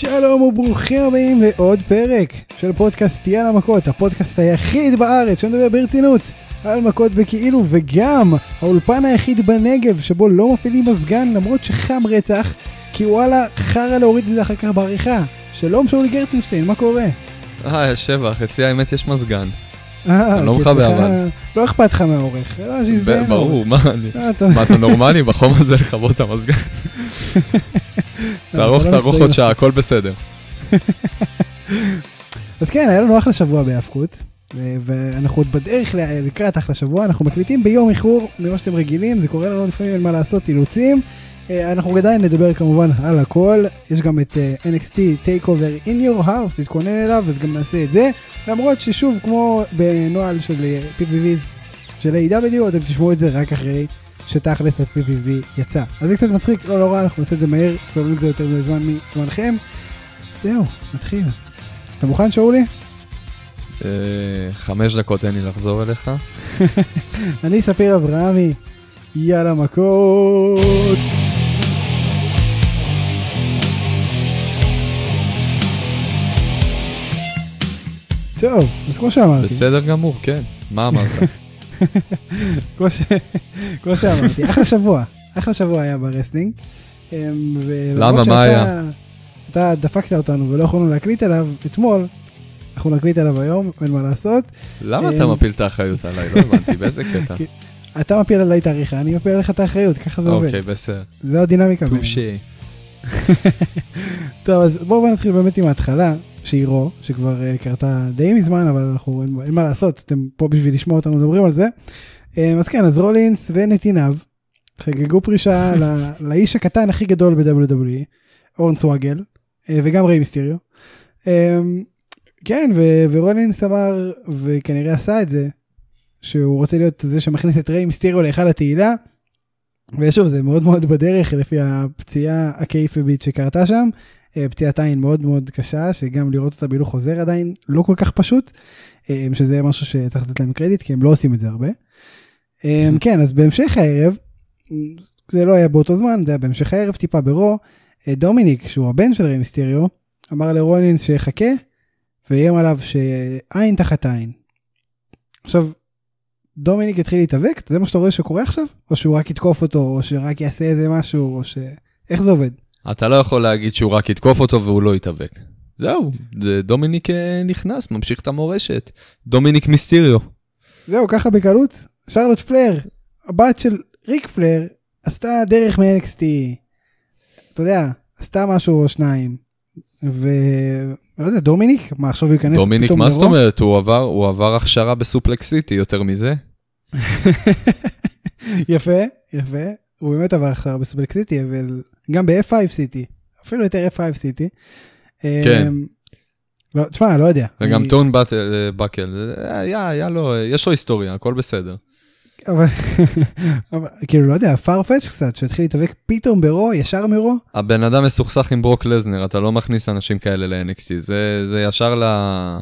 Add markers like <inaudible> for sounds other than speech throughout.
שלום וברוכים הבאים לעוד פרק של פודקאסט תהיה על המכות, הפודקאסט היחיד בארץ שמדבר ברצינות על מכות בכאילו, וגם האולפן היחיד בנגב שבו לא מפעילים מזגן למרות שחם רצח, כי וואלה חרא להוריד את זה אחר כך בעריכה. שלום שאולי גרצינשטיין, מה קורה? אה, שבח, אצלי האמת יש מזגן. אה, אני לא מכבה אבל. לא אכפת לך מהעורך, אה, ברור, אה, מה אתה נורמלי בחום הזה לכבות את המזגן? <laughs> תערוך, לא תערוך עוד שעה, הכל בסדר. <laughs> אז כן, היה לנו אחלה שבוע בהאבקות, אה, ואנחנו עוד בדרך לקראת אחלה שבוע, אנחנו מקליטים ביום איחור ממה שאתם רגילים, זה קורה לנו לפעמים אין מה לעשות, אילוצים. אה, אנחנו עדיין נדבר כמובן על הכל, יש גם את אה, NXT Take Over In Your House, להתכונן אליו, אז גם נעשה את זה. למרות ששוב, כמו בנוהל של PPVs של A.W, אתם תשמעו את זה רק אחרי שתכלס ה pvv יצא. אז זה קצת מצחיק, לא נורא, לא אנחנו נעשה את זה מהר, תעלו את זה יותר מזמן מזמנכם. זהו, נתחיל. אתה מוכן, שאולי? אה, חמש דקות אין לי לחזור אליך. <laughs> אני ספיר אברהמי, יאללה מכות! טוב, אז כמו שאמרתי. בסדר גמור, כן. מה אמרת? <laughs> כמו, ש... כמו שאמרתי, אחלה שבוע, אחלה שבוע היה ברסלינג. אמ, למה, מה היה? אתה דפקת אותנו ולא יכולנו להקליט עליו אתמול, אנחנו נקליט עליו היום, אין מה לעשות. למה אמ, אתה מפיל את האחריות עליי? לא הבנתי, באיזה קטע? <laughs> אתה מפיל עליי את העריכה, אני מפיל עליך את האחריות, ככה זה עובד. אוקיי, בסדר. זה הדינמיקה. טושה. <laughs> טוב, אז בואו נתחיל באמת עם ההתחלה. שהיא רו, שכבר אה, קרתה די מזמן, אבל אנחנו, אין, אין מה לעשות, אתם פה בשביל לשמוע אותנו מדברים על זה. אה, אז כן, אז רולינס ונתיניו חגגו פרישה לא, <laughs> לאיש הקטן הכי גדול ב-WWE, אורן סוואגל, אה, וגם ריי מיסטריו. כן, ו- ורולינס אמר, וכנראה עשה את זה, שהוא רוצה להיות זה שמכניס את ריי מיסטריו להיכל התהילה. ושוב, זה מאוד מאוד בדרך לפי הפציעה הקייפבית שקרתה שם, אה, פציעת עין מאוד מאוד קשה, שגם לראות אותה בהילוך חוזר עדיין לא כל כך פשוט, אה, שזה משהו שצריך לתת להם קרדיט, כי הם לא עושים את זה הרבה. אה, <laughs> כן, אז בהמשך הערב, זה לא היה באותו זמן, זה היה בהמשך הערב טיפה ברו, דומיניק, שהוא הבן של רמיסטריו, אמר לרולינס שיחכה, ואיים עליו שעין תחת עין. עכשיו, דומיניק התחיל להתאבק? זה מה שאתה רואה שקורה עכשיו? או שהוא רק יתקוף אותו, או שרק יעשה איזה משהו, או ש... איך זה עובד? אתה לא יכול להגיד שהוא רק יתקוף אותו והוא לא יתאבק. זהו, דומיניק אה, נכנס, ממשיך את המורשת. דומיניק מיסטיריו. זהו, ככה בקלות. שרלוט פלר, הבת של ריק פלר, עשתה דרך מ-NXT. אתה יודע, עשתה משהו או שניים. ו... לא יודע, דומיניק? מה, עכשיו הוא ייכנס פתאום לרוב? דומיניק, מה זאת אומרת? הוא עבר, הוא עבר הכשרה בסופלקסיטי, יותר מזה? <laughs> יפה, יפה. הוא באמת עבר אחר בסופרליק סיטי, אבל גם ב-F5 סיטי, אפילו יותר F5 סיטי. כן. אמ, לא, תשמע, לא יודע. וגם טון בקל, אה, אה, היה, היה לו, אה, יש לו היסטוריה, הכל בסדר. אבל, <laughs> כאילו, לא יודע, פרפץ' קצת, שהתחיל להתאבק פתאום ברו, ישר מרו. הבן אדם מסוכסך עם ברוק לזנר, אתה לא מכניס אנשים כאלה ל-NXT, זה, ישר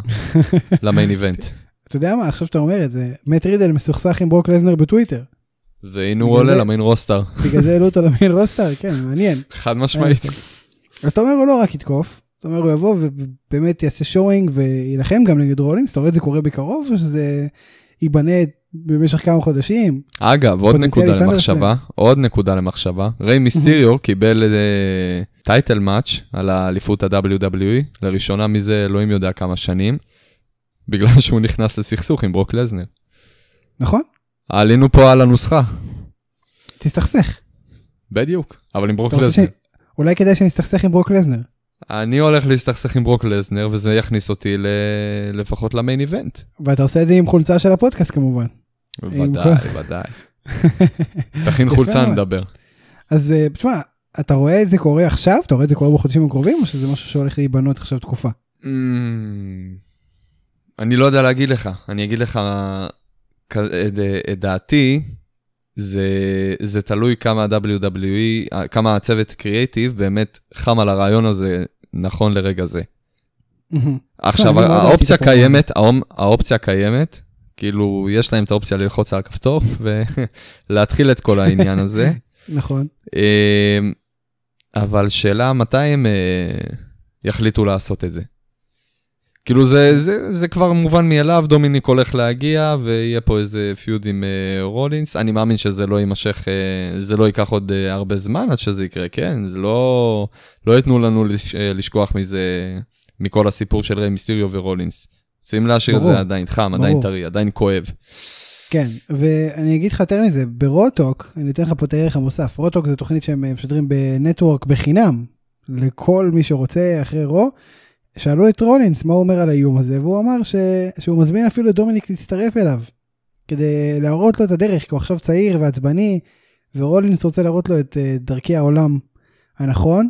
<laughs> למיין איבנט. אתה יודע מה, עכשיו שאתה אומר את זה, מט רידל מסוכסך עם ברוק לזנר בטוויטר. והנה הוא עולה למיין רוסטר. <laughs> בגלל זה העלו אותו למיין רוסטר, כן, מעניין. חד משמעית. אז אתה אומר הוא לא רק יתקוף, אתה אומר הוא יבוא ובאמת יעשה שואוינג ויילחם גם נגד רולינס, אתה רואה את זה קורה בקרוב או שזה ייבנה במשך כמה חודשים? אגב, עוד נקודה למחשבה, עוד נקודה למחשבה, ריי מיסטיריו קיבל טייטל אה, מאץ' על האליפות ה-WWE, לראשונה מזה אלוהים יודע כמה שנים, בגלל שהוא נכנס לסכסוך עם ברוק לזנר. נכון. עלינו פה על הנוסחה. תסתכסך. בדיוק, אבל עם ברוק לזנר. ש... אולי כדאי שנסתכסך עם ברוק לזנר. אני הולך להסתכסך עם ברוק לזנר, וזה יכניס אותי ל... לפחות למיין איבנט. ואתה עושה את זה עם חולצה של הפודקאסט כמובן. ודאי, ודאי. <laughs> תכין חולצה, נדבר. אז אה, תשמע, אתה רואה את זה קורה עכשיו? אתה רואה את זה קורה בחודשים הקרובים, או שזה משהו שהולך להיבנות עכשיו תקופה? אמ, אני לא יודע להגיד לך. אני אגיד לך, את דעתי, זה, זה תלוי כמה ה-WWE, אה, כמה הצוות קריאיטיב באמת חם על הרעיון הזה נכון לרגע זה. עכשיו, לא, לא האופציה קיימת, האופציה קיימת, כאילו, יש להם את האופציה ללחוץ על הכפתור <laughs> ולהתחיל את כל העניין הזה. <laughs> נכון. אמ, אבל שאלה מתי הם אה, יחליטו לעשות את זה. כאילו זה, זה, זה כבר מובן מאליו, דומיניק הולך להגיע ויהיה פה איזה פיוד עם אה, רולינס. אני מאמין שזה לא יימשך, אה, זה לא ייקח עוד אה, הרבה זמן עד שזה יקרה, כן? זה לא, לא יתנו לנו לש, אה, לשכוח מזה, מכל הסיפור של ריי מיסטיריו ורולינס. רוצים להשאיר את זה עדיין חם, ברור. עדיין טרי, עדיין כואב. כן, ואני אגיד לך יותר מזה, ברוטוק, אני אתן לך פה את הערך המוסף, רוטוק זה תוכנית שהם אה, משדרים בנטוורק בחינם, לכל מי שרוצה אחרי רו. שאלו את רולינס מה הוא אומר על האיום הזה, והוא אמר ש... שהוא מזמין אפילו את דומיניק להצטרף אליו, כדי להראות לו את הדרך, כי הוא עכשיו צעיר ועצבני, ורולינס רוצה להראות לו את אה, דרכי העולם הנכון,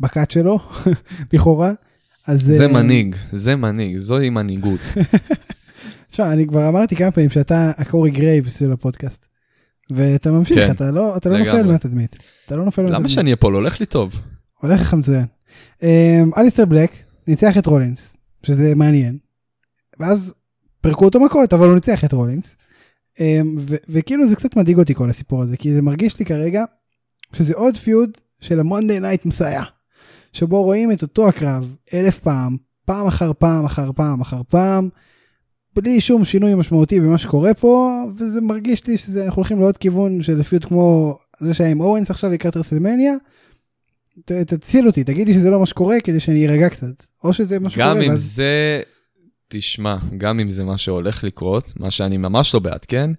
בקאט שלו, <laughs> לכאורה. אז... זה אה, מנהיג, זה מנהיג, זוהי מנהיגות. <laughs> תשמע, אני כבר אמרתי כמה פעמים שאתה הקורי גרייבס של הפודקאסט. ואתה ממשיך, כן. אתה לא, אתה לא נופל מהתדמית. אתה לא נופל מהתדמית. למה שאני אהיה פה? לא הולך לי טוב. הולך לך מצוין. אמ, אליסטר בלק ניצח את רולינס, שזה מעניין. ואז פירקו אותו מכות, אבל הוא ניצח את רולינס. אמ, ו- וכאילו זה קצת מדאיג אותי כל הסיפור הזה, כי זה מרגיש לי כרגע שזה עוד פיוד של המונדי נייט מסייע, שבו רואים את אותו הקרב אלף פעם, פעם אחר פעם אחר פעם אחר פעם, בלי שום שינוי משמעותי במה שקורה פה, וזה מרגיש לי שאנחנו הולכים לעוד כיוון של פיוד כמו זה שהיה עם אורנס עכשיו לקראת רסלמניה, ת, תציל אותי, תגידי שזה לא מה שקורה כדי שאני ארגע קצת. או שזה מה שקורה. גם אם ואז... זה, תשמע, גם אם זה מה שהולך לקרות, מה שאני ממש לא בעד, כן?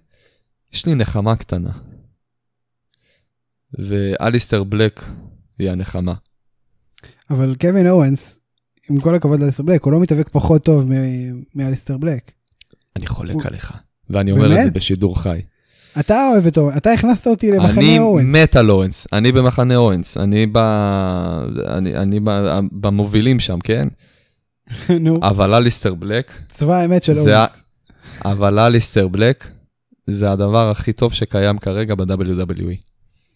יש לי נחמה קטנה. ואליסטר בלק היא הנחמה. אבל קווין אורנס, עם כל הכבוד לאליסטר בלק, הוא לא מתאבק פחות טוב מאליסטר בלק. אני חולק הוא... עליך, ואני אומר באמת? את זה בשידור חי. אתה אוהב את אורנס, אתה הכנסת אותי למחנה אורנס. אני מת על אורנס, אני במחנה אורנס, אני, ב... אני, אני ב... במובילים שם, כן? <laughs> נו. אבל אליסטר בלק... צבא האמת של אורנס. אבל אליסטר בלק זה הדבר הכי טוב שקיים כרגע ב-WWE.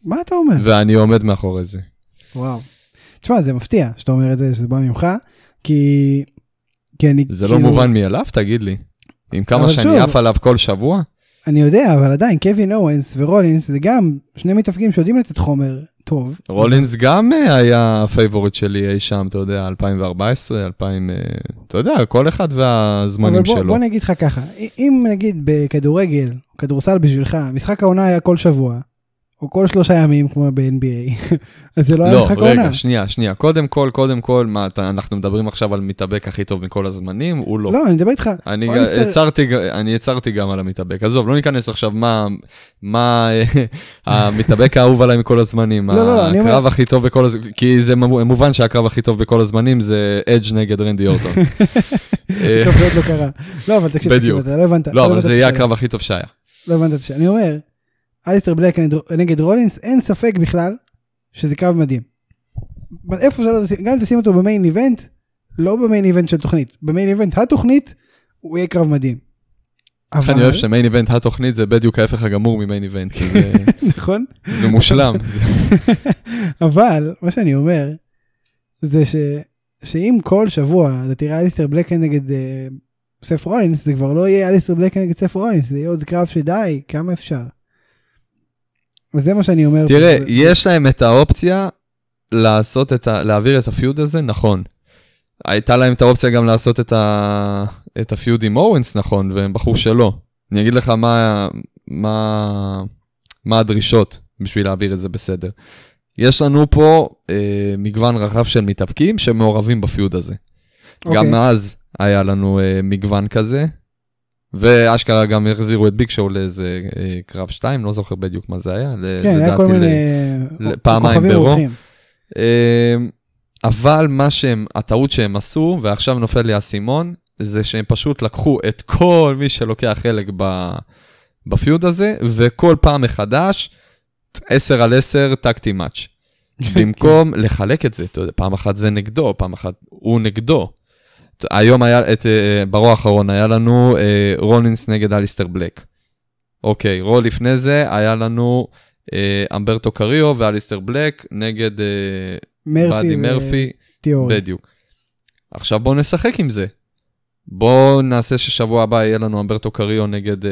מה אתה אומר? ואני עומד מאחורי זה. וואו. תשמע, זה מפתיע שאתה אומר את זה, שזה בא ממך, כי... כי אני... זה לא כאילו... לא מובן מאליו? תגיד לי. עם כמה שאני עף עליו כל שבוע? אני יודע, אבל עדיין, קווין אורנס ורולינס זה גם שני מתאפקים שיודעים לתת חומר טוב. רולינס גם אה, היה הפייבוריט שלי אי שם, אתה יודע, 2014, 2000, אה, אתה יודע, כל אחד והזמנים אבל בוא, שלו. אבל בוא נגיד לך ככה, אם נגיד בכדורגל, כדורסל בשבילך, משחק העונה היה כל שבוע, הוא כל שלושה ימים כמו ב-NBA, <laughs> אז זה לא, לא היה משחק עונה. לא, רגע, שנייה, שנייה. קודם כל, קודם כל, מה, אתה, אנחנו מדברים עכשיו על מתאבק הכי טוב מכל הזמנים, הוא לא. לא, אני מדבר איתך. אני, יצרתי, נסתר... אני יצרתי גם על המתאבק. עזוב, לא ניכנס עכשיו מה, מה <laughs> המתאבק האהוב עליי מכל הזמנים. לא, לא, לא, אני אומר... הקרב הכי טוב בכל הזמנים, כי זה מובן שהקרב הכי טוב בכל הזמנים זה אדג' נגד רנדי אורטון. <laughs> טוב, זה עוד לא קרה. לא, אבל תקשיב, תקשיב, אתה לא הבנת. לא, לא, אבל זה יהיה הקרב הכי טוב שהיה. לא הבנת את זה. אני אומר, אליסטר בלק נגד רולינס, אין ספק בכלל שזה קרב מדהים. איפה שלא תשים, גם אם תשים אותו במיין איבנט, לא במיין איבנט של תוכנית, במיין איבנט התוכנית, הוא יהיה קרב מדהים. איך אני אוהב שמיין איבנט התוכנית זה בדיוק ההפך הגמור ממיין איבנט, כי זה... <laughs> נכון. זה מושלם. <laughs> אבל מה שאני אומר, זה ש... שאם כל שבוע אתה תראה אליסטר בלקן נגד uh, סף רולינס, זה כבר לא יהיה אליסטר בלקן נגד סף רולינס, זה יהיה עוד קרב שדי, כמה אפשר. וזה מה שאני אומר. תראה, פה. יש להם את האופציה לעשות את ה... להעביר את הפיוד הזה, נכון. הייתה להם את האופציה גם לעשות את, ה... את הפיוד עם אורנס, נכון, והם בחרו שלא. אני אגיד לך מה, מה, מה הדרישות בשביל להעביר את זה בסדר. יש לנו פה אה, מגוון רחב של מתאבקים שמעורבים בפיוד הזה. Okay. גם אוקיי. אז היה לנו אה, מגוון כזה, ואשכרה גם החזירו את ביג שואו לאיזה אה, קרב 2, לא זוכר בדיוק מה זה היה. כן, היה כל מיני... אה, פעמיים ברו. אה, אבל מה שהם, הטעות שהם עשו, ועכשיו נופל לי האסימון, זה שהם פשוט לקחו את כל מי שלוקח חלק ב, בפיוד הזה, וכל פעם מחדש, 10 על 10, טקטי מאץ'. <laughs> כן. במקום לחלק את זה, אתה יודע, פעם אחת זה נגדו, פעם אחת הוא נגדו. היום היה, את, אה, ברוע האחרון, היה לנו אה, רולינס נגד אליסטר בלק. אוקיי, רול לפני זה, היה לנו אה, אמברטו קריו ואליסטר בלק נגד אה, באדי מרפי. תיאוריה. בדיוק. עכשיו בואו נשחק עם זה. בואו נעשה ששבוע הבא יהיה לנו אמברטו קריו נגד אה,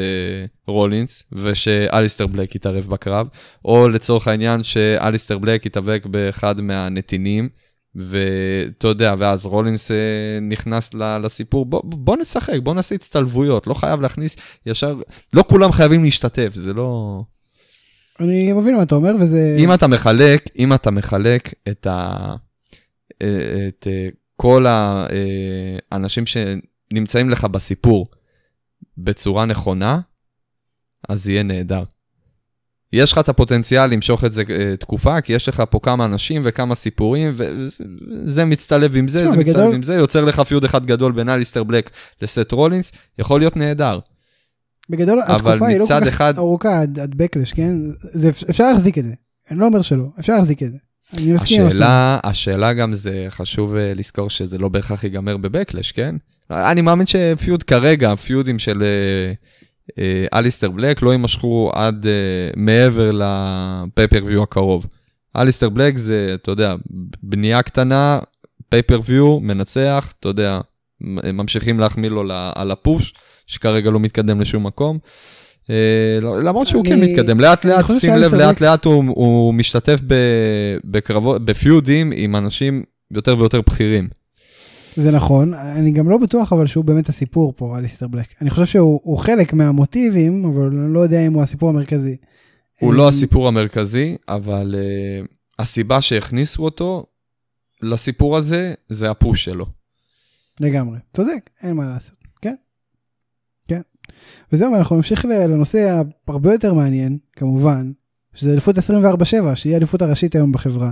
רולינס, ושאליסטר בלק יתערב בקרב, או לצורך העניין שאליסטר בלק יתאבק באחד מהנתינים. ואתה יודע, ואז רולינס אה, נכנס לסיפור, בוא, בוא נשחק, בוא נעשה הצטלבויות, לא חייב להכניס ישר, לא כולם חייבים להשתתף, זה לא... אני מבין מה אתה אומר, וזה... אם אתה מחלק, אם אתה מחלק את, ה... אה, את אה, כל האנשים שנמצאים לך בסיפור בצורה נכונה, אז יהיה נהדר. יש לך את הפוטנציאל למשוך את זה אה, תקופה, כי יש לך פה כמה אנשים וכמה סיפורים, וזה מצטלב עם זה, זה מצטלב עם זה, יוצר לך פיוד אחד גדול בין אליסטר בלק לסט רולינס, יכול להיות נהדר. בגדול, התקופה היא לא כל כך ארוכה עד, בקלש, כן? אפשר להחזיק את זה, אני לא אומר שלא, אפשר להחזיק את זה. השאלה, השאלה גם זה חשוב אה, לזכור שזה לא בהכרח ייגמר בבקלש, כן? אני מאמין שפיוד כרגע, פיודים של... אה, אה, אליסטר בלק לא יימשכו עד אה, מעבר לפייפריוויו הקרוב. אליסטר בלק זה, אתה יודע, בנייה קטנה, פייפריוויו, מנצח, אתה יודע, ממשיכים להחמיא לו על הפוש, שכרגע לא מתקדם לשום מקום. אה, למרות שהוא כן מתקדם, לאט לאט, שים לב, לאט לאט הוא משתתף בפיודים עם אנשים יותר ויותר בכירים. זה נכון, אני גם לא בטוח אבל שהוא באמת הסיפור פה, אליסטר בלק. אני חושב שהוא חלק מהמוטיבים, אבל אני לא יודע אם הוא הסיפור המרכזי. הוא לא אה, הסיפור המרכזי, אבל uh, הסיבה שהכניסו אותו לסיפור הזה, זה הפוש שלו. לגמרי, צודק, אין מה לעשות, כן, כן. וזהו, אנחנו נמשיך לנושא הרבה יותר מעניין, כמובן, שזה אליפות 24-7, שהיא האליפות הראשית היום בחברה.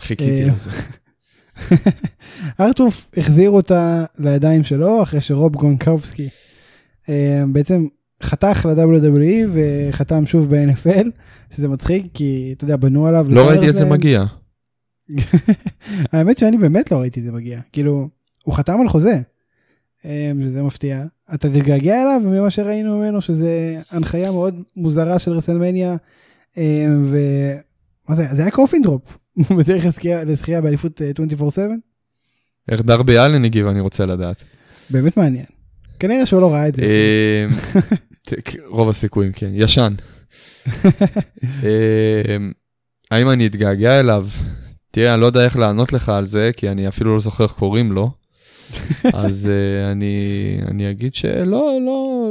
חיכיתי אה, לזה. <laughs> <laughs> ארטרוף החזיר אותה לידיים שלו אחרי שרוב גונקובסקי אה, בעצם חתך ל-WWE וחתם שוב ב-NFL, שזה מצחיק, כי אתה יודע, בנו עליו... לא ראיתי את זה מגיע. <laughs> האמת שאני באמת לא ראיתי את זה מגיע. כאילו, הוא חתם על חוזה, אה, שזה מפתיע. אתה תתגעגע אליו, ממה שראינו ממנו, שזה הנחיה מאוד מוזרה של רסלמניה, אה, ומה זה, זה היה קופינדרופ. <laughs> בדרך לזכייה באליפות 24/7? אה, איך דרבי אלן הגיב, אני רוצה לדעת. באמת מעניין. כנראה שהוא לא ראה את זה. אה, רוב הסיכויים, כן. ישן. <laughs> אה, האם אני אתגעגע אליו? תראה, אני לא יודע איך לענות לך על זה, כי אני אפילו לא זוכר איך קוראים לו. <laughs> אז אני אגיד שלא, לא,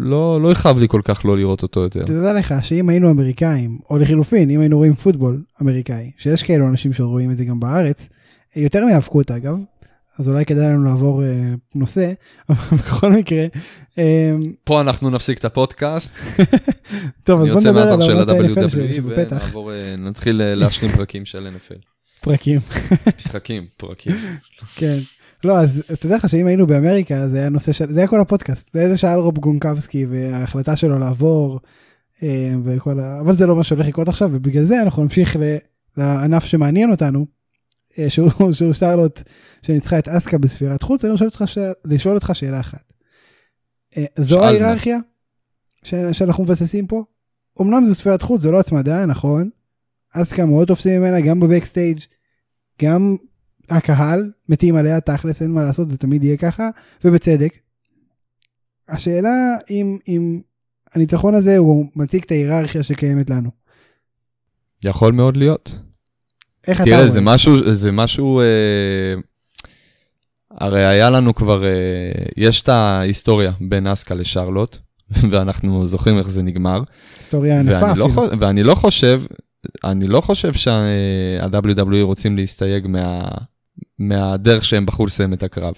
לא, לא יכאב לי כל כך לא לראות אותו יותר. תדע לך שאם היינו אמריקאים, או לחילופין, אם היינו רואים פוטבול אמריקאי, שיש כאלו אנשים שרואים את זה גם בארץ, יותר מהאבקות אגב, אז אולי כדאי לנו לעבור אה, נושא, <laughs> אבל בכל מקרה... אה, פה אנחנו נפסיק את הפודקאסט. <laughs> טוב, אז בוא נדבר על העונות e ה-NFL שבפתח. אה, נתחיל אה, להשלים פרקים של NFL. פרקים. משחקים, פרקים. <laughs> כן. לא, אז, אז יודע לך שאם היינו באמריקה, זה היה נושא של, זה היה כל הפודקאסט, זה היה זה שאל רוב גונקבסקי וההחלטה שלו לעבור, אה, וכל ה... אבל זה לא מה שהולך לקרות עכשיו, ובגלל זה אנחנו נמשיך ל... לענף שמעניין אותנו, אה, שהוא, <laughs> שהוא שרלוט שניצחה את אסקה בספירת חוץ, אני רוצה אותך ש... לשאול אותך שאלה אחת. אה, זו ההיררכיה ש... שאנחנו מבססים פה? אמנם זו ספירת חוץ, זו לא הצמדה, נכון? אסקה מאוד תופסים ממנה גם בבקסטייג', גם הקהל מתים עליה תכלס אין מה לעשות זה תמיד יהיה ככה ובצדק. השאלה אם אם הניצחון הזה הוא מציג את ההיררכיה שקיימת לנו. יכול מאוד להיות. איך תראה, אתה רואה? תראה, זה משהו, זה משהו, אה, הרי היה לנו כבר, אה, יש את ההיסטוריה בין אסקה לשרלוט, <laughs> ואנחנו זוכרים איך זה נגמר. היסטוריה ענפה לא אפילו. לא, ואני לא חושב, אני לא חושב שה-WWE אה, רוצים להסתייג מה... מהדרך שהם בחו לסיים את הקרב.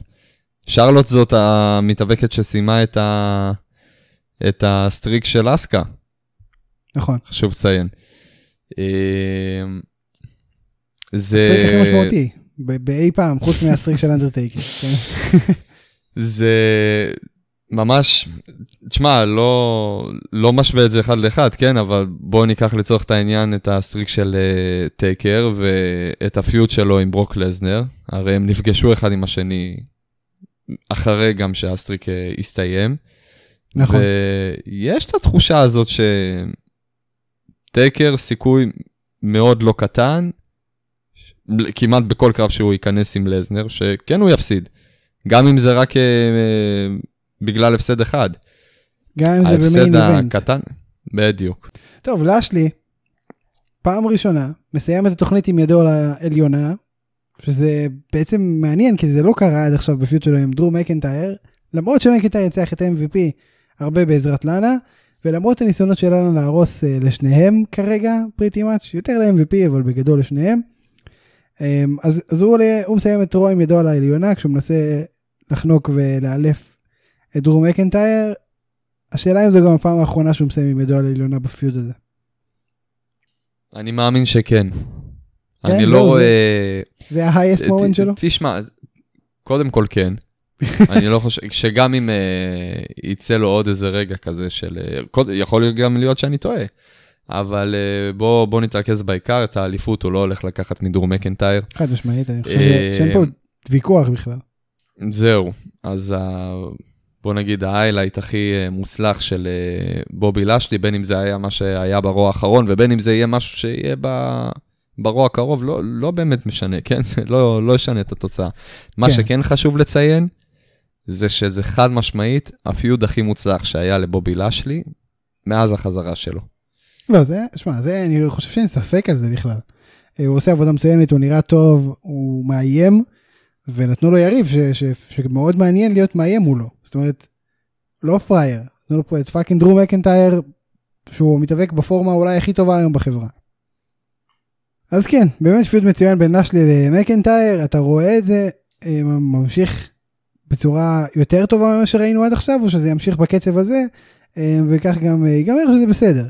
שרלוט זאת המתאבקת שסיימה את, ה... את הסטריק של אסקה. נכון. חשוב לציין. אמ, זה... הסטריק הכי משמעותי, באי פעם, חוץ מהסטריק של אנדרטייקר. כן? <laughs> זה ממש תשמע, לא, לא משווה את זה אחד לאחד, כן? אבל בואו ניקח לצורך את העניין את הסטריק של uh, טייקר ואת הפיוט שלו עם ברוק לזנר. הרי הם נפגשו אחד עם השני אחרי גם שהסטריק uh, הסתיים. נכון. ויש את התחושה הזאת שטייקר סיכוי מאוד לא קטן, כמעט בכל קרב שהוא ייכנס עם לזנר, שכן הוא יפסיד. גם אם זה רק uh, בגלל הפסד אחד. גם אם זה במיין איבנט. ההפסד הקטן, בדיוק. טוב, לאשלי, פעם ראשונה, מסיים את התוכנית עם ידו על העליונה, שזה בעצם מעניין, כי זה לא קרה עד עכשיו בפיוט שלו עם דרום מקנטייר, למרות שמקנטייר ניצח את mvp הרבה בעזרת לאנה, ולמרות הניסיונות של לאנה להרוס אה, לשניהם כרגע, פריטי מאץ', יותר ל-MVP, אבל בגדול לשניהם. אמ, אז, אז הוא, עולה, הוא מסיים את רו עם ידו על העליונה, כשהוא מנסה לחנוק ולאלף את דרום מקנטייר, השאלה אם זו גם הפעם האחרונה שהוא מסיים עם ידו על העליונה בפיוד הזה. אני מאמין שכן. כן, אני לא, לא רואה... זה ה-highest moment שלו? תשמע, קודם כל כן. <laughs> אני לא חושב, שגם אם uh, יצא לו עוד איזה רגע כזה של, uh, יכול גם להיות שאני טועה, אבל uh, בוא, בוא נתרכז בעיקר, את האליפות הוא לא הולך לקחת מדרום מקנטייר. חד משמעית, אני חושב שאין פה ויכוח בכלל. זהו, אז בוא נגיד, ההיילייט הכי אה, מוצלח של אה, בובי לשלי, בין אם זה היה מה שהיה ברוע האחרון, ובין אם זה יהיה משהו שיהיה ב... ברוע הקרוב, לא, לא באמת משנה, כן? זה <laughs> לא, לא ישנה את התוצאה. כן. מה שכן חשוב לציין, זה שזה חד משמעית הפיוד הכי מוצלח שהיה לבובי לשלי מאז החזרה שלו. לא, זה, שמע, זה, אני לא חושב שאין ספק על זה בכלל. אה, הוא עושה עבודה מצוינת, הוא נראה טוב, הוא מאיים, ונתנו לו יריב ש, ש, שמאוד מעניין להיות מאיים מולו. זאת אומרת, לא פרייר, נתנו לו לא פה את פאקינג דרום מקנטייר, שהוא מתאבק בפורמה אולי הכי טובה היום בחברה. אז כן, באמת פיוד מצוין בין נשלי למקנטייר, אתה רואה את זה, אה, ממשיך בצורה יותר טובה ממה שראינו עד עכשיו, או שזה ימשיך בקצב הזה, אה, וכך גם אה, ייגמר שזה בסדר.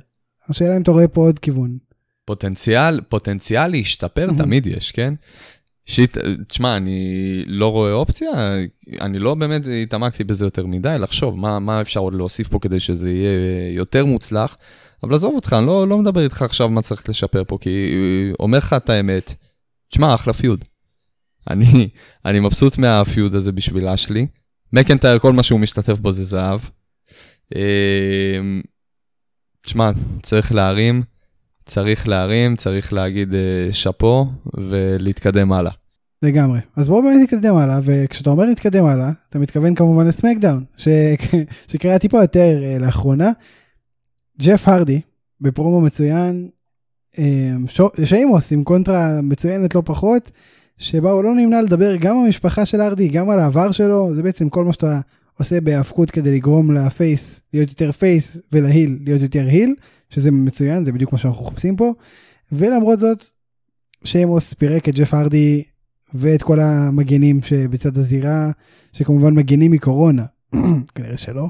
השאלה אם אתה רואה פה עוד כיוון. פוטנציאל, פוטנציאל להשתפר תמיד יש, כן? שיט, תשמע, אני לא רואה אופציה, אני לא באמת התעמקתי בזה יותר מדי, לחשוב מה, מה אפשר עוד להוסיף פה כדי שזה יהיה יותר מוצלח. אבל עזוב אותך, אני לא, לא מדבר איתך עכשיו מה צריך לשפר פה, כי אומר לך את האמת, תשמע, אחלה פיוד. אני, אני מבסוט מהפיוד הזה בשבילה שלי. מקנטייר, כל מה שהוא משתתף בו זה זהב. אמ, תשמע, צריך להרים. צריך להרים, צריך להגיד אה, שאפו ולהתקדם הלאה. לגמרי. אז בואו באמת נתקדם הלאה, וכשאתה אומר נתקדם הלאה, אתה מתכוון כמובן לסמקדאון, ש... <laughs> שקרה טיפה יותר uh, לאחרונה. ג'ף הרדי, בפרומו מצוין, um, ש... שאימוס עם קונטרה מצוינת לא פחות, שבה הוא לא נמנע לדבר גם במשפחה של הרדי, גם על העבר שלו, זה בעצם כל מה שאתה עושה בהיאבקות כדי לגרום לפייס להיות יותר פייס ולהיל להיות יותר היל, שזה מצוין, זה בדיוק מה שאנחנו מחפשים פה. ולמרות זאת, שמוס פירק את ג'ף הרדי ואת כל המגנים שבצד הזירה, שכמובן מגנים מקורונה, <clears throat> כנראה שלא,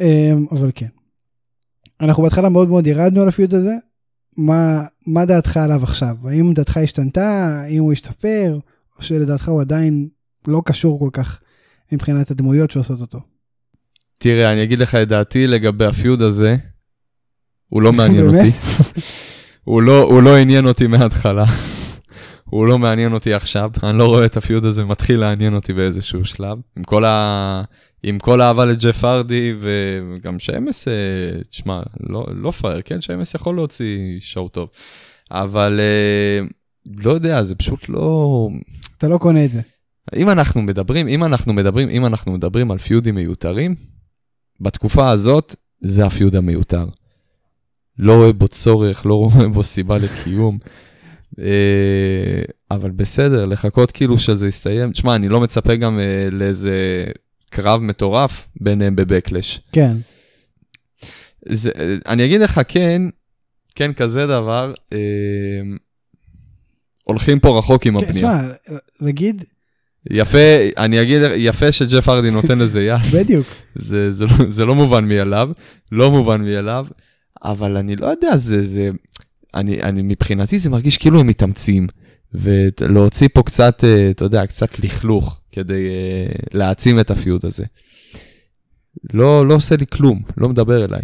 אמ, אבל כן. אנחנו בהתחלה מאוד מאוד ירדנו על הפיוט הזה, מה, מה דעתך עליו עכשיו? האם דעתך השתנתה? האם הוא השתפר? או שלדעתך הוא עדיין לא קשור כל כך מבחינת הדמויות שעושות אותו? תראה, אני אגיד לך את דעתי לגבי הפיוד הזה. הוא לא מעניין באמת? אותי. הוא, לא, הוא לא עניין אותי מההתחלה. הוא לא מעניין אותי עכשיו, אני לא רואה את הפיוד הזה מתחיל לעניין אותי באיזשהו שלב. עם כל, ה... עם כל האהבה לג'ף ארדי, וגם שמס, אה, תשמע, לא, לא פייר, כן, שמס יכול להוציא שואו טוב. אבל אה, לא יודע, זה פשוט לא... אתה לא קונה את זה. אם אנחנו מדברים, אם אנחנו מדברים, אם אנחנו מדברים על פיודים מיותרים, בתקופה הזאת זה הפיוד המיותר. לא רואה בו צורך, לא רואה בו סיבה לקיום. אה, אבל בסדר, לחכות כאילו שזה יסתיים. תשמע, אני לא מצפה גם אה, לאיזה קרב מטורף ביניהם בבקלש. כן. זה, אה, אני אגיד לך, כן, כן, כזה דבר, אה, הולכים פה רחוק עם כן, הבנייה. תשמע, נגיד... יפה, אני אגיד, יפה שג'ף הרדי נותן לזה יד. בדיוק. זה, זה, זה, לא, זה לא מובן מאליו, לא מובן מאליו. אבל אני לא יודע, זה, זה, אני, אני, מבחינתי זה מרגיש כאילו הם מתאמצים. ולהוציא פה קצת, אה, אתה יודע, קצת לכלוך כדי אה, להעצים את הפיוד הזה. לא, לא עושה לי כלום, לא מדבר אליי.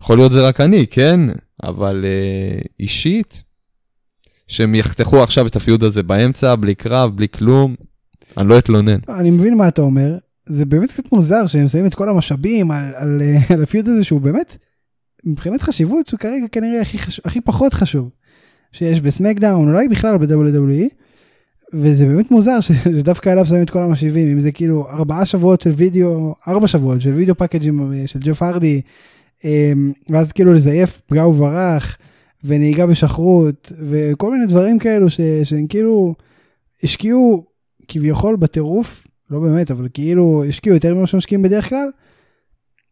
יכול להיות זה רק אני, כן? אבל אה, אישית, שהם יחתכו עכשיו את הפיוד הזה באמצע, בלי קרב, בלי כלום, אני לא אתלונן. אני מבין מה אתה אומר, זה באמת קצת מוזר שהם שמים את כל המשאבים על, על, אה, על הפיוד הזה שהוא באמת מבחינת חשיבות הוא כרגע כנראה הכי, חשוב, הכי פחות חשוב שיש בסמקדאון, אולי בכלל ב-WWE, וזה באמת מוזר <laughs> שדווקא עליו שמים את כל המשיבים, אם זה כאילו ארבעה שבועות של וידאו, ארבע שבועות של וידאו פאקג'ים אה, של ג'ו פרדי אמ, ואז כאילו לזייף פגע וברח, ונהיגה בשחרות וכל מיני דברים כאלו ש, שהם כאילו השקיעו כביכול בטירוף, לא באמת, אבל כאילו השקיעו יותר ממה שמשקיעים בדרך כלל.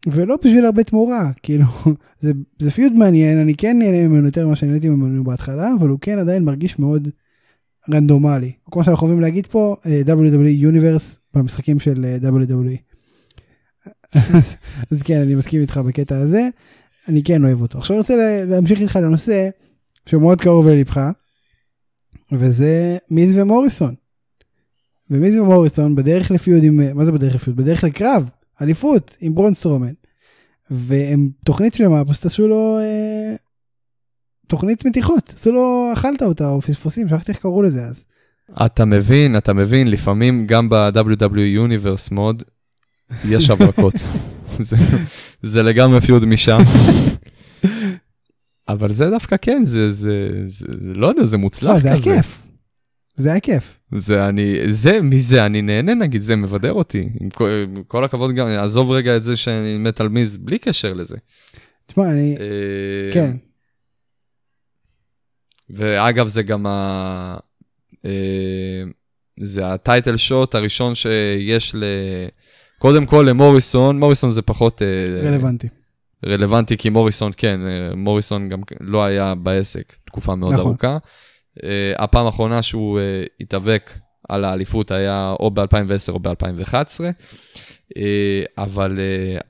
ולא בשביל הרבה תמורה, כאילו, <laughs> זה, זה פיוד מעניין, אני כן נהנה ממנו יותר ממה שנהניתי ממנו בהתחלה, אבל הוא כן עדיין מרגיש מאוד רנדומלי. כמו שאנחנו אוהבים להגיד פה, אה, WWE Universe במשחקים של אה, WWE. אז, <laughs> אז כן, אני מסכים איתך בקטע הזה, אני כן אוהב אותו. עכשיו אני רוצה להמשיך איתך לנושא שהוא מאוד קרוב ללבך, וזה מיז ומוריסון. ומיז ומוריסון בדרך לפיוד עם, אה, מה זה בדרך לפיוד? בדרך לקרב אליפות עם ברונסטרומן. והם תוכנית שלמה פשוט עשו לו אה, תוכנית מתיחות עשו לו אכלת אותה או פספוסים שכחתי איך קראו לזה אז. אתה מבין אתה מבין לפעמים גם ב-WW e Universe מוד יש הברקות <laughs> זה, זה לגמרי פיוד משם. אבל זה דווקא כן זה זה, זה, זה לא יודע זה מוצלח. כזה. זה היה כיף. זה היה כיף. זה אני, זה, מי זה אני נהנה נגיד, זה מבדר אותי. עם כל, עם כל הכבוד גם, עזוב רגע את זה שאני מת על מיז בלי קשר לזה. תשמע, אני, אה, כן. ואגב, זה גם ה... אה, זה הטייטל שוט הראשון שיש ל... קודם כל למוריסון, מוריסון זה פחות... אה, רלוונטי. רלוונטי כי מוריסון, כן, מוריסון גם לא היה בעסק תקופה מאוד נכון. ארוכה. אה, הפעם האחרונה שהוא אה, התאבק על האליפות היה או ב-2010 או ב-2011, אה, אבל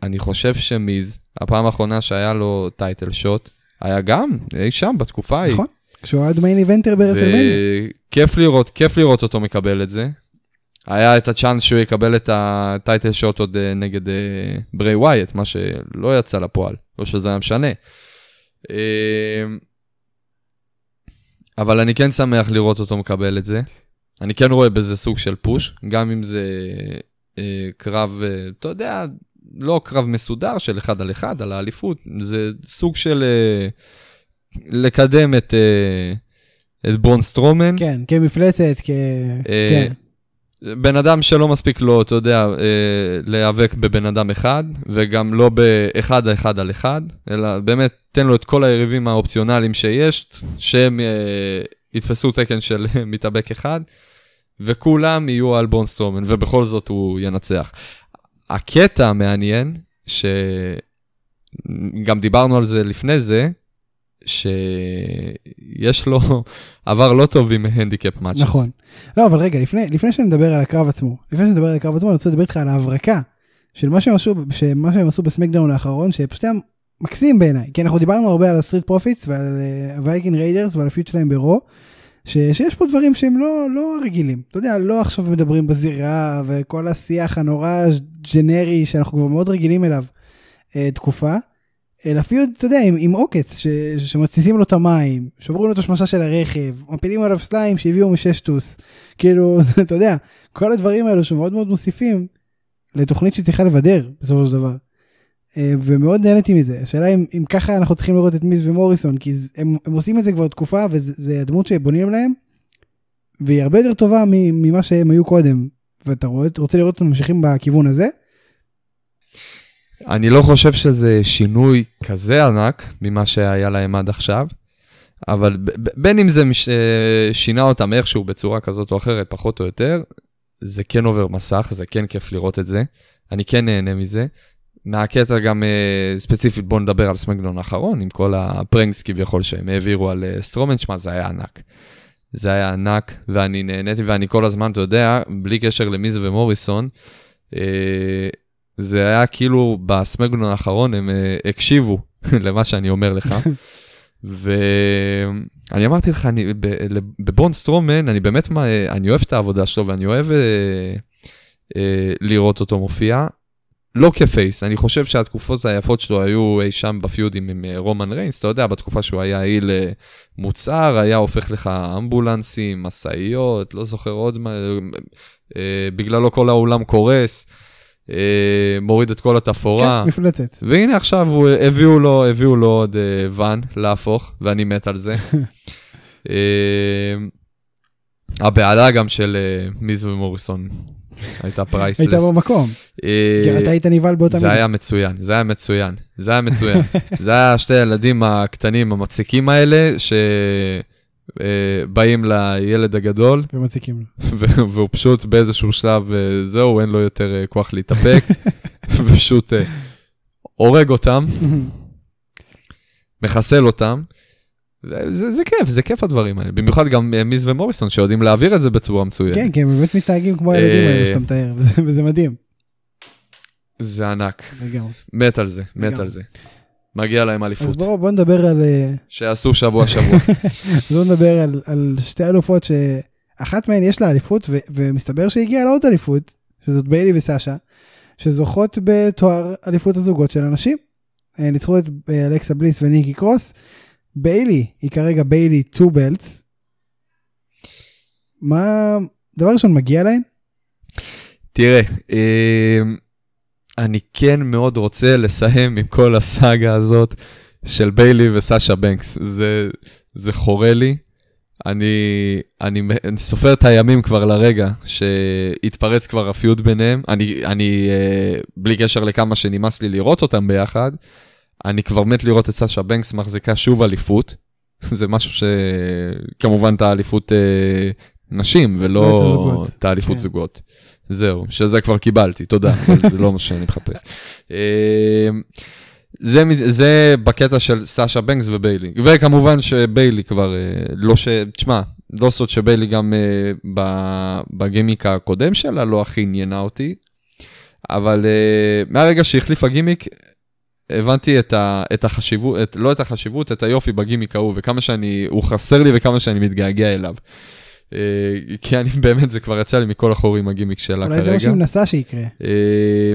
אני חושב שמיז, הפעם האחרונה שהיה לו טייטל שוט, היה גם אי שם בתקופה ההיא. נכון, כשהוא היה דמיין איבנטר ברסלמניה. כיף לראות, כיף לראות אותו מקבל את זה. היה את הצ'אנס שהוא יקבל את הטייטל שוט עוד נגד ברי ווייט, מה שלא יצא לפועל, לא שזה היה משנה. אבל אני כן שמח לראות אותו מקבל את זה. אני כן רואה בזה סוג של פוש, גם אם זה אה, קרב, אה, אתה יודע, לא קרב מסודר של אחד על אחד, על האליפות, זה סוג של אה, לקדם את, אה, את ברון סטרומן. כן, כמפלצת, כ... אה, כן. בן אדם שלא מספיק לו, אתה יודע, אה, להיאבק בבן אדם אחד, וגם לא באחד האחד על אחד, אלא באמת תן לו את כל היריבים האופציונליים שיש, שהם אה, יתפסו תקן של <laughs> מתאבק אחד, וכולם יהיו על בונסטרומן, ובכל זאת הוא ינצח. הקטע המעניין, שגם דיברנו על זה לפני זה, שיש לו <laughs> עבר לא טוב עם הנדיקאפ מאצ'ס. נכון. לא, אבל רגע, לפני, לפני שנדבר על הקרב עצמו, לפני שנדבר על הקרב עצמו, אני רוצה לדבר איתך על ההברקה של מה שהם עשו, עשו בסמקדאון האחרון, שפשוט היה מקסים בעיניי, כי אנחנו דיברנו הרבה על הסטריט פרופיטס ועל uh, אה, ריידרס ועל הפיוט שלהם ברו. ש, שיש פה דברים שהם לא, לא רגילים. אתה יודע, לא עכשיו מדברים בזירה וכל השיח הנורא ג'נרי שאנחנו כבר מאוד רגילים אליו אה, תקופה. אלא אה, אפילו, אתה יודע, עם, עם עוקץ ש, שמתסיסים לו את המים, שוברים לו את השמשה של הרכב, מפילים עליו סליים שהביאו מששטוס. כאילו, <laughs> אתה יודע, כל הדברים האלו שמאוד מאוד מוסיפים לתוכנית שצריכה לבדר בסופו של דבר. אה, ומאוד נהניתי מזה. השאלה אם, אם ככה אנחנו צריכים לראות את מיס ומוריסון, כי הם, הם עושים את זה כבר תקופה, וזה הדמות שבונים להם, והיא הרבה יותר טובה ממה שהם היו קודם. ואתה רוצה לראות אותם ממשיכים בכיוון הזה. אני לא חושב שזה שינוי כזה ענק ממה שהיה להם עד עכשיו, אבל בין אם זה מש... אה, שינה אותם איכשהו בצורה כזאת או אחרת, פחות או יותר, זה כן עובר מסך, זה כן כיף לראות את זה. אני כן נהנה מזה. מהקטע גם אה, ספציפית, בואו נדבר על סמקדון האחרון, עם כל הפרנקס כביכול שהם העבירו על אה, סטרומן, שמע, זה היה ענק. זה היה ענק, ואני נהניתי, ואני כל הזמן, אתה יודע, בלי קשר למיז ומוריסון, זה היה כאילו בסמגון האחרון הם אה, הקשיבו <laughs> למה שאני אומר לך. <laughs> ואני אמרתי לך, אני, ב, בבון סטרומן, אני באמת, מה, אה, אני אוהב את העבודה שלו ואני אוהב אה, אה, לראות אותו מופיע. לא כפייס, אני חושב שהתקופות היפות שלו היו אי שם בפיודים עם אה, רומן ריינס, אתה יודע, בתקופה שהוא היה איל מוצהר, היה הופך לך אמבולנסים, משאיות, לא זוכר עוד מה, אה, בגללו כל העולם קורס. אה, אה, מוריד את כל התפאורה. כן, מפלצת. והנה עכשיו הוא, אה, הביאו, לו, הביאו לו עוד אה, ואן להפוך, ואני מת על זה. <laughs> הבעלה גם של מיז ומוריסון הייתה פרייסלס. הייתה במקום. כי אתה היית נבהל באותה מידה. זה היה מצוין, זה היה מצוין, זה היה מצוין. זה היה שתי הילדים הקטנים, המציקים האלה, ש... אה, באים לילד הגדול. <laughs> ומציקים לו. והוא פשוט באיזשהו שלב, אה, זהו, אין לו יותר אה, כוח להתאפק, <laughs> ופשוט הורג אותם, מחסל אותם. זה, זה כיף, זה כיף הדברים האלה. במיוחד גם מיס ומוריסון שיודעים להעביר את זה בצורה מצוינת. כן, כן, הם באמת מתנהגים כמו הילדים האלה שאתה מתאר, וזה מדהים. זה ענק. לגמרי. מת על זה, מת על זה. מגיע להם אליפות. אז בואו בוא נדבר על... אה, שיעשו שבוע-שבוע. <laughs> בואו נדבר על, על שתי אלופות שאחת מהן יש לה אליפות, ו, ומסתבר שהגיעה לעוד אליפות, שזאת ביילי וסשה, שזוכות בתואר אליפות הזוגות של הנשים. אה, ניצחו את אה, אלכסה בליס וניקי קרוס. ביילי היא כרגע ביילי 2 בלטס. מה... דבר ראשון, מגיע להן? תראה, אני כן מאוד רוצה לסיים עם כל הסאגה הזאת של ביילי וסאשה בנקס. זה, זה חורה לי. אני, אני, אני סופר את הימים כבר לרגע שהתפרץ כבר הפיוט ביניהם. אני, אני אה, בלי קשר לכמה שנמאס לי לראות אותם ביחד, אני כבר מת לראות את סאשה בנקס מחזיקה שוב אליפות. <laughs> זה משהו שכמובן את האליפות אה, נשים ולא את האליפות כן. זוגות. זהו, שזה כבר קיבלתי, תודה, אבל זה לא מה שאני מחפש. אמ, זה, זה בקטע של סאשה בנקס וביילי. וכמובן שביילי כבר, אה, לא ש... תשמע, לא סוד שביילי גם אה, בגימיק הקודם שלה לא הכי עניינה אותי, אבל אה, מהרגע שהחליף הגימיק, הבנתי את, ה, את החשיבות, את, לא את החשיבות, את היופי בגימיק ההוא, וכמה שאני, הוא חסר לי וכמה שאני מתגעגע אליו. אה, כי אני <laughs> באמת, זה כבר יצא לי מכל החורים הגימיק שלה כרגע. אולי זה מה שהיא מנסה שיקרה. אה,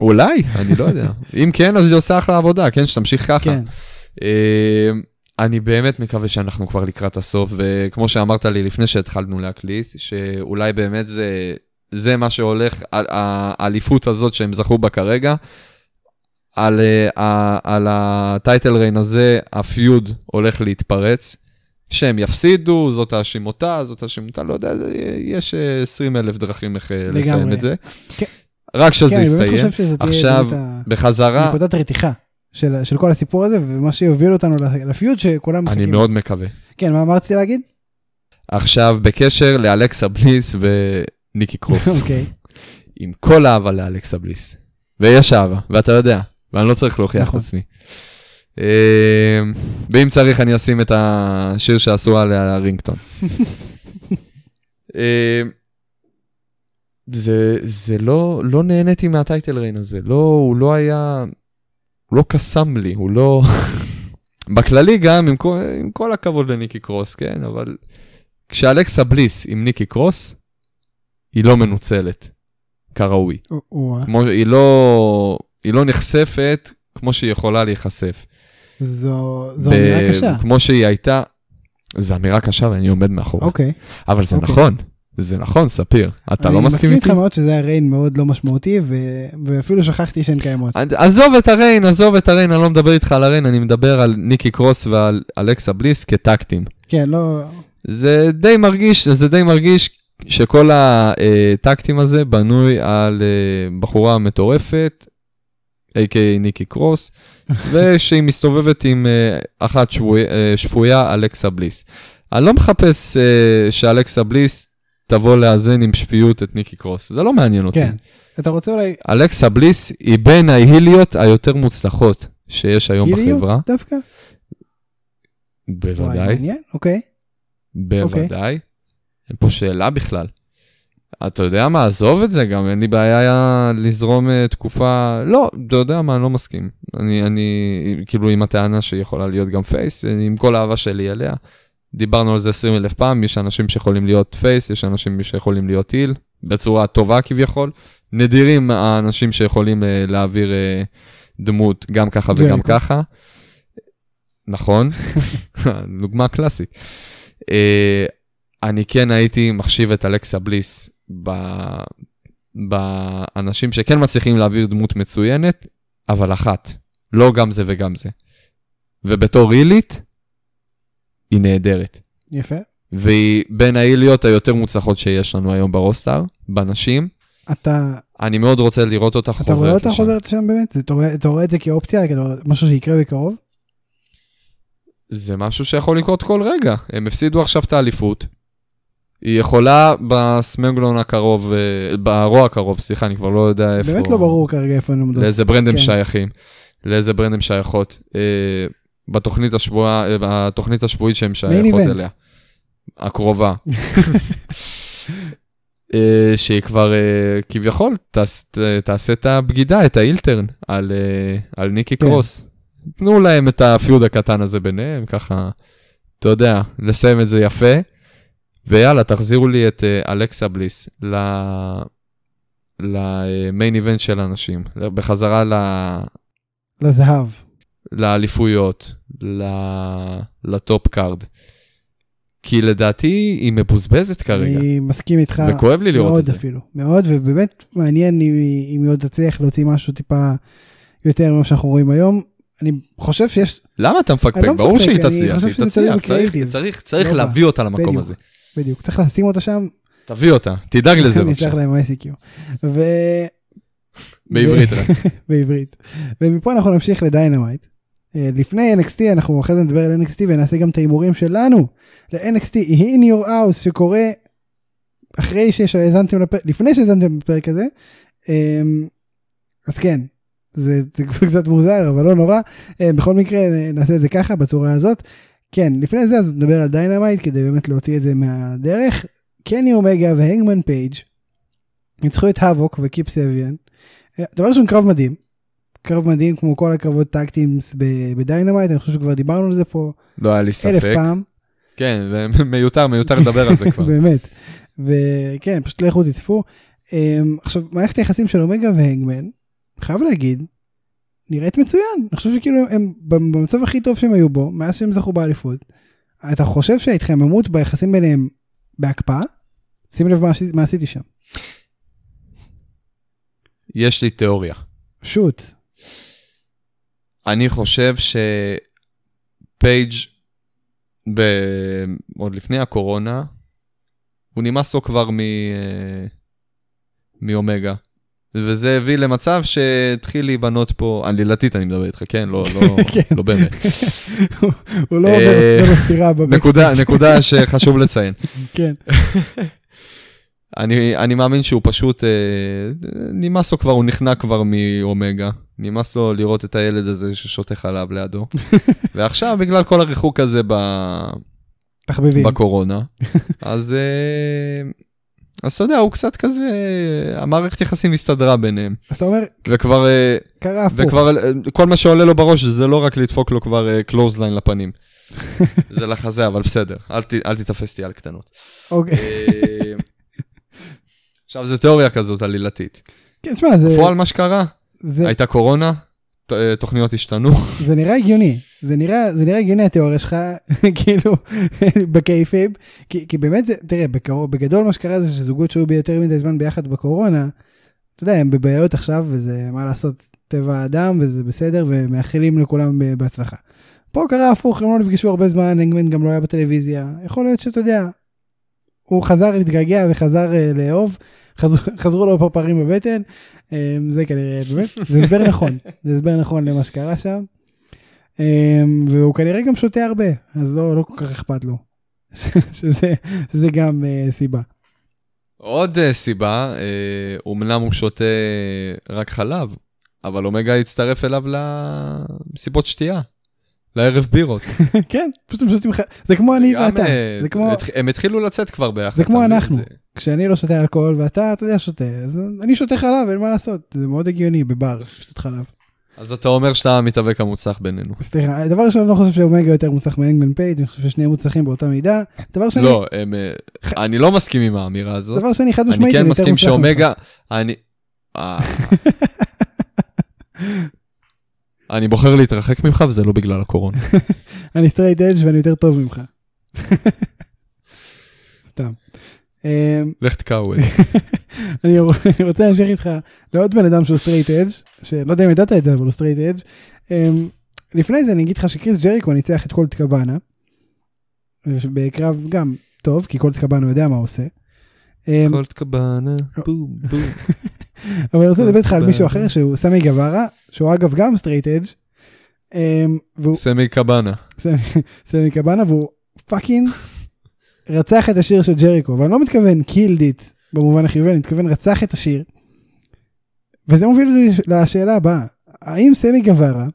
אולי, אני לא יודע. <laughs> אם כן, אז היא עושה אחלה עבודה, כן? שתמשיך ככה. כן. אה, אני באמת מקווה שאנחנו כבר לקראת הסוף, וכמו שאמרת לי לפני שהתחלנו להקליט, שאולי באמת זה, זה מה שהולך, האליפות הזאת שהם זכו בה כרגע, על, על הטייטל ריין הזה, הפיוד הולך להתפרץ. שהם יפסידו, זאת תאשים אותה, זאת תאשים אותה, לא יודע, יש 20 אה, אלף דרכים איך אה, לגמרי. לסיים את זה. כן. רק שזה כן, יסתיים. אני באמת חושב שזה עכשיו, תהיה בחזרה... נקודת רתיחה של, של כל הסיפור הזה, ומה שיוביל אותנו לפיוד שכולם מחכים. אני מאוד מקווה. כן, מה, מה רציתי להגיד? עכשיו, בקשר לאלכסה בליס וניקי קרוס. <laughs> אוקיי. okay. עם כל אהבה לאלכסה בליס. ויש אהבה, ואתה יודע, ואני לא צריך להוכיח את נכון. עצמי. אה, ואם צריך, אני אשים את השיר שעשו על הרינגטון. אה, זה, זה לא, לא נהניתי מהטייטל ריין הזה, לא, הוא לא היה, הוא לא קסם לי, הוא לא... בכללי גם, עם כל, עם כל הכבוד לניקי קרוס, כן, אבל כשאלכסה בליס עם ניקי קרוס, היא לא מנוצלת, כראוי. כמו, היא, לא, היא לא נחשפת כמו שהיא יכולה להיחשף. זו, זו ב- אמירה קשה. כמו שהיא הייתה, זו אמירה קשה ואני עומד מאחורי. אוקיי. אבל זה אוקיי. נכון. זה נכון, ספיר, אתה לא מסכים איתי? אני מסכים איתך מאוד שזה היה ריין מאוד לא משמעותי, ו... ואפילו שכחתי שהן קיימות. עזוב את הריין, עזוב את הריין, אני לא מדבר איתך על הריין, אני מדבר על ניקי קרוס ועל אלכסה בליס כטקטים. כן, לא... זה די מרגיש, זה די מרגיש שכל הטקטים אה, הזה בנוי על אה, בחורה מטורפת, a.k.a ניקי קרוס, <laughs> ושהיא מסתובבת עם אה, אחת אה, שפויה, אלכסה בליס. אני לא מחפש אה, שאלכסה בליס תבוא לאזן עם שפיות את ניקי קרוס, זה לא מעניין אותי. כן, אתה רוצה אולי... אלכסה בליס היא בין ההיליות היותר מוצלחות שיש היום בחברה. היליות דווקא? בוודאי. מעניין, אוקיי. בוודאי. אוקיי. אין פה שאלה בכלל. אתה יודע מה, עזוב את זה גם, אין לי בעיה אה, לזרום אה, תקופה... לא, אתה יודע מה, אני לא מסכים. אני, אני, כאילו, עם הטענה שהיא יכולה להיות גם פייס, אה, עם כל האהבה שלי אליה. דיברנו על זה 20 אלף פעם, יש אנשים שיכולים להיות פייס, יש אנשים שיכולים להיות היל, בצורה טובה כביכול. נדירים האנשים שיכולים אה, להעביר אה, דמות גם ככה וגם יקרה. ככה. נכון, <laughs> דוגמה קלאסית. אה, אני כן הייתי מחשיב את אלכסה בליס ב... באנשים שכן מצליחים להעביר דמות מצוינת, אבל אחת, לא גם זה וגם זה. ובתור הילית, היא נהדרת. יפה. והיא בין ההיליות היותר מוצלחות שיש לנו היום ברוסטאר, בנשים. אתה... אני מאוד רוצה לראות אותה חוזרת לשם. אתה רואה אותה חוזרת לשם באמת? אתה רואה, אתה רואה את זה כאופציה? כאילו, משהו שיקרה בקרוב? זה משהו שיכול לקרות כל רגע. הם הפסידו עכשיו את האליפות, היא יכולה בסמנגלון הקרוב, אה, ברוע הקרוב, סליחה, אני כבר לא יודע איפה... באמת לא ברור כרגע איפה הן עומדות. לאיזה ברנד הם כן. שייכים, לאיזה ברנד הם שייכות. אה, בתוכנית, השבוע, בתוכנית אה, השבועית שהם שייכות אליה. הקרובה. <laughs> שהיא כבר כביכול תעשה את הבגידה, את האילטרן, על, על ניקי כן. קרוס. תנו להם את הפיוד הקטן הזה ביניהם, ככה, אתה יודע, לסיים את זה יפה. ויאללה, תחזירו לי את אה, אלכסה בליס למיין איבנט אה, של אנשים, בחזרה ל... לזהב. לאליפויות, ל... לטופ קארד. כי לדעתי היא מבוזבזת כרגע. אני מסכים איתך. וכואב לי לראות את זה. מאוד אפילו, מאוד, ובאמת מעניין אם, אם היא עוד תצליח להוציא משהו טיפה יותר ממה שאנחנו רואים היום. אני חושב שיש... למה אתה מפקפק? לא ברור שהיא תצליח, היא תצליח, צריך, צריך, צריך לא להביא אותה למקום הזה. בדיוק, צריך לשים אותה שם. תביא אותה, תדאג לזה בבקשה. נשלח להם ה-SQ. ו... בעברית רק. <laughs> בעברית. ומפה אנחנו נמשיך לדיינמייט. אה, לפני NXT אנחנו אחרי זה נדבר על NXT ונעשה גם את ההימורים שלנו ל-NXT in your house שקורה אחרי שהאזנתם לפרק, לפני שהאזנתם לפרק הזה. אמ, אז כן, זה, זה כבר קצת מוזר אבל לא נורא. אה, בכל מקרה נעשה את זה ככה בצורה הזאת. כן, לפני זה אז נדבר על דיינמייט כדי באמת להוציא את זה מהדרך. קני אומגה והנגמן פייג' ניצחו את האבוק וקיפ סביאן. דבר ראשון, קרב מדהים. קרב מדהים כמו כל הקרבות טקטיימס בדיינמייט, אני חושב שכבר דיברנו על זה פה. לא היה לי ספק. אלף פעם. כן, <laughs> מיותר, מיותר לדבר על זה כבר. <laughs> באמת. וכן, פשוט לכו תצפו. אמ, עכשיו, מערכת היחסים של אומגה והנגמן, חייב להגיד, נראית מצוין. אני חושב שכאילו הם במצב הכי טוב שהם היו בו, מאז שהם זכו באליפות. אתה חושב שההתחממות ביחסים ביניהם בהקפאה? שים לב מה, מה עשיתי שם. יש לי תיאוריה. שוט. אני חושב שפייג' ב... עוד לפני הקורונה, הוא נמאס לו כבר מ... אה, מאומגה. וזה הביא למצב שהתחיל להיבנות פה, עלילתית אני מדבר איתך, כן? לא, לא, <laughs> כן. לא באמת. הוא לא עובר אה, סתירה בבקסטייג'. נקודה <laughs> שחשוב לציין. כן. <laughs> אני, אני מאמין שהוא פשוט, אה, נמאס לו כבר, הוא נכנע כבר מאומגה. נמאס לו לראות את הילד הזה ששותה חלב לידו. ועכשיו, בגלל כל הריחוק הזה ב... תחביבים. בקורונה, אז אה, אז אתה יודע, הוא קצת כזה, המערכת יחסים הסתדרה ביניהם. אז אתה אומר, וכבר, אה, קרה הפוך. וכבר, אה, כל מה שעולה לו בראש זה לא רק לדפוק לו כבר קלוז אה, ליין לפנים. <laughs> זה לחזה, אבל בסדר, אל, ת, אל תתפס אותי על קטנות. אוקיי. <laughs> עכשיו, זו תיאוריה כזאת עלילתית. כן, תשמע, זה... בפועל מה שקרה, זה... הייתה קורונה, אה, תוכניות השתנו. זה נראה הגיוני, זה נראה, זה נראה הגיוני התיאוריה שלך, <laughs> כאילו, בקייפיב, כי, כי באמת זה, תראה, בקור... בגדול מה שקרה זה שזוגות שהיו ביותר מדי זמן ביחד בקורונה, אתה יודע, הם בבעיות עכשיו, וזה מה לעשות, טבע האדם, וזה בסדר, ומאחלים לכולם אה, בהצלחה. פה קרה הפוך, הם לא נפגשו הרבה זמן, הנגמן גם לא היה בטלוויזיה, יכול להיות שאתה יודע, הוא חזר להתגעגע וחזר אה, לאהוב, חזר, <laughs> חזרו לו פרפרים בבטן, אמ, זה כנראה באמת, זה הסבר נכון, זה הסבר נכון למה שקרה שם. אמ, והוא כנראה גם שותה הרבה, אז לא, לא כל כך אכפת לו, <laughs> שזה, שזה גם אה, סיבה. עוד אה, סיבה, אומנם הוא שותה רק חלב, אבל אומגה הצטרף אליו למסיבות שתייה. לערב בירות. <laughs> כן, פשוט הם שותים, זה כמו אני ואתה. אה, זה כמו... הם התחילו לצאת כבר ביחד. זה כמו אנחנו, כשאני לא שותה אלכוהול ואתה, אתה יודע, שותה, אז אני שותה חלב, אין מה לעשות, זה מאוד הגיוני בבר, שותת חלב. אז אתה אומר שאתה המתאבק המוצלח בינינו. סליחה, דבר ראשון, אני לא חושב שאומגה יותר מוצלח מאנגמן פייג', אני חושב ששניהם מוצלחים באותה מידה. דבר שני... לא, הם, אה, ח... אני לא מסכים עם האמירה הזאת. דבר שני, חד משמעית, אני כן מסכים שאומגה... אני... אה. <laughs> אני בוחר להתרחק ממך וזה לא בגלל הקורונה. <laughs> אני סטרייט אג' ואני יותר טוב ממך. <laughs> סתם. אמ, לך תקעו את זה. אני רוצה להמשיך איתך לעוד בן אדם שהוא סטרייט אג', שלא יודע אם ידעת את זה, אבל הוא סטרייט אג'. אמ, לפני זה אני אגיד לך שקריס ג'ריקו ניצח את קולט קבאנה, בקרב גם טוב, כי קולט קבאנה יודע מה הוא עושה. אמ, קולט קבאנה, לא. בום, בום. <laughs> אבל אני רוצה לדבר איתך על מישהו אחר שהוא סמי גווארה, שהוא אגב גם סטרייט אג' אמ, סמי קבאנה. סמי קבאנה, והוא פאקינג רצח את השיר של ג'ריקו, ואני לא מתכוון קילד איט במובן החיובי, אני מתכוון רצח את השיר. וזה מוביל אותי לשאלה הבאה, האם סמי גווארה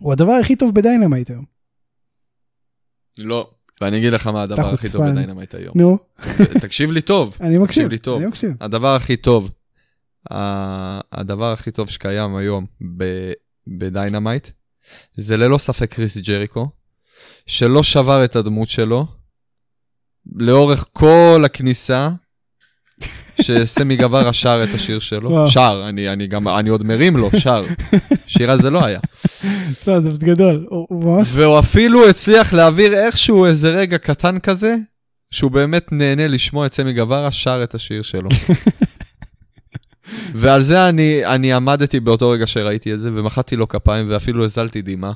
הוא הדבר הכי טוב בדיינמייט היום? לא. ואני אגיד לך מה הדבר הכי טוב בדיינמייט היום. נו. <laughs> תקשיב לי טוב. אני מקשיב, אני מקשיב. הדבר הכי טוב, הדבר הכי טוב שקיים היום בדיינמייט, זה ללא ספק קריס ג'ריקו, שלא שבר את הדמות שלו לאורך כל הכניסה שסמי גברה שר את השיר שלו. שר, אני, גם, אני עוד מרים לו, שר. שירה זה לא היה. תשמע, זה פשוט גדול, והוא אפילו הצליח להעביר איכשהו איזה רגע קטן כזה, שהוא באמת נהנה לשמוע את סמי גברה שר את השיר שלו. <laughs> ועל זה אני, אני עמדתי באותו רגע שראיתי את זה, ומחאתי לו כפיים ואפילו הזלתי דמעה.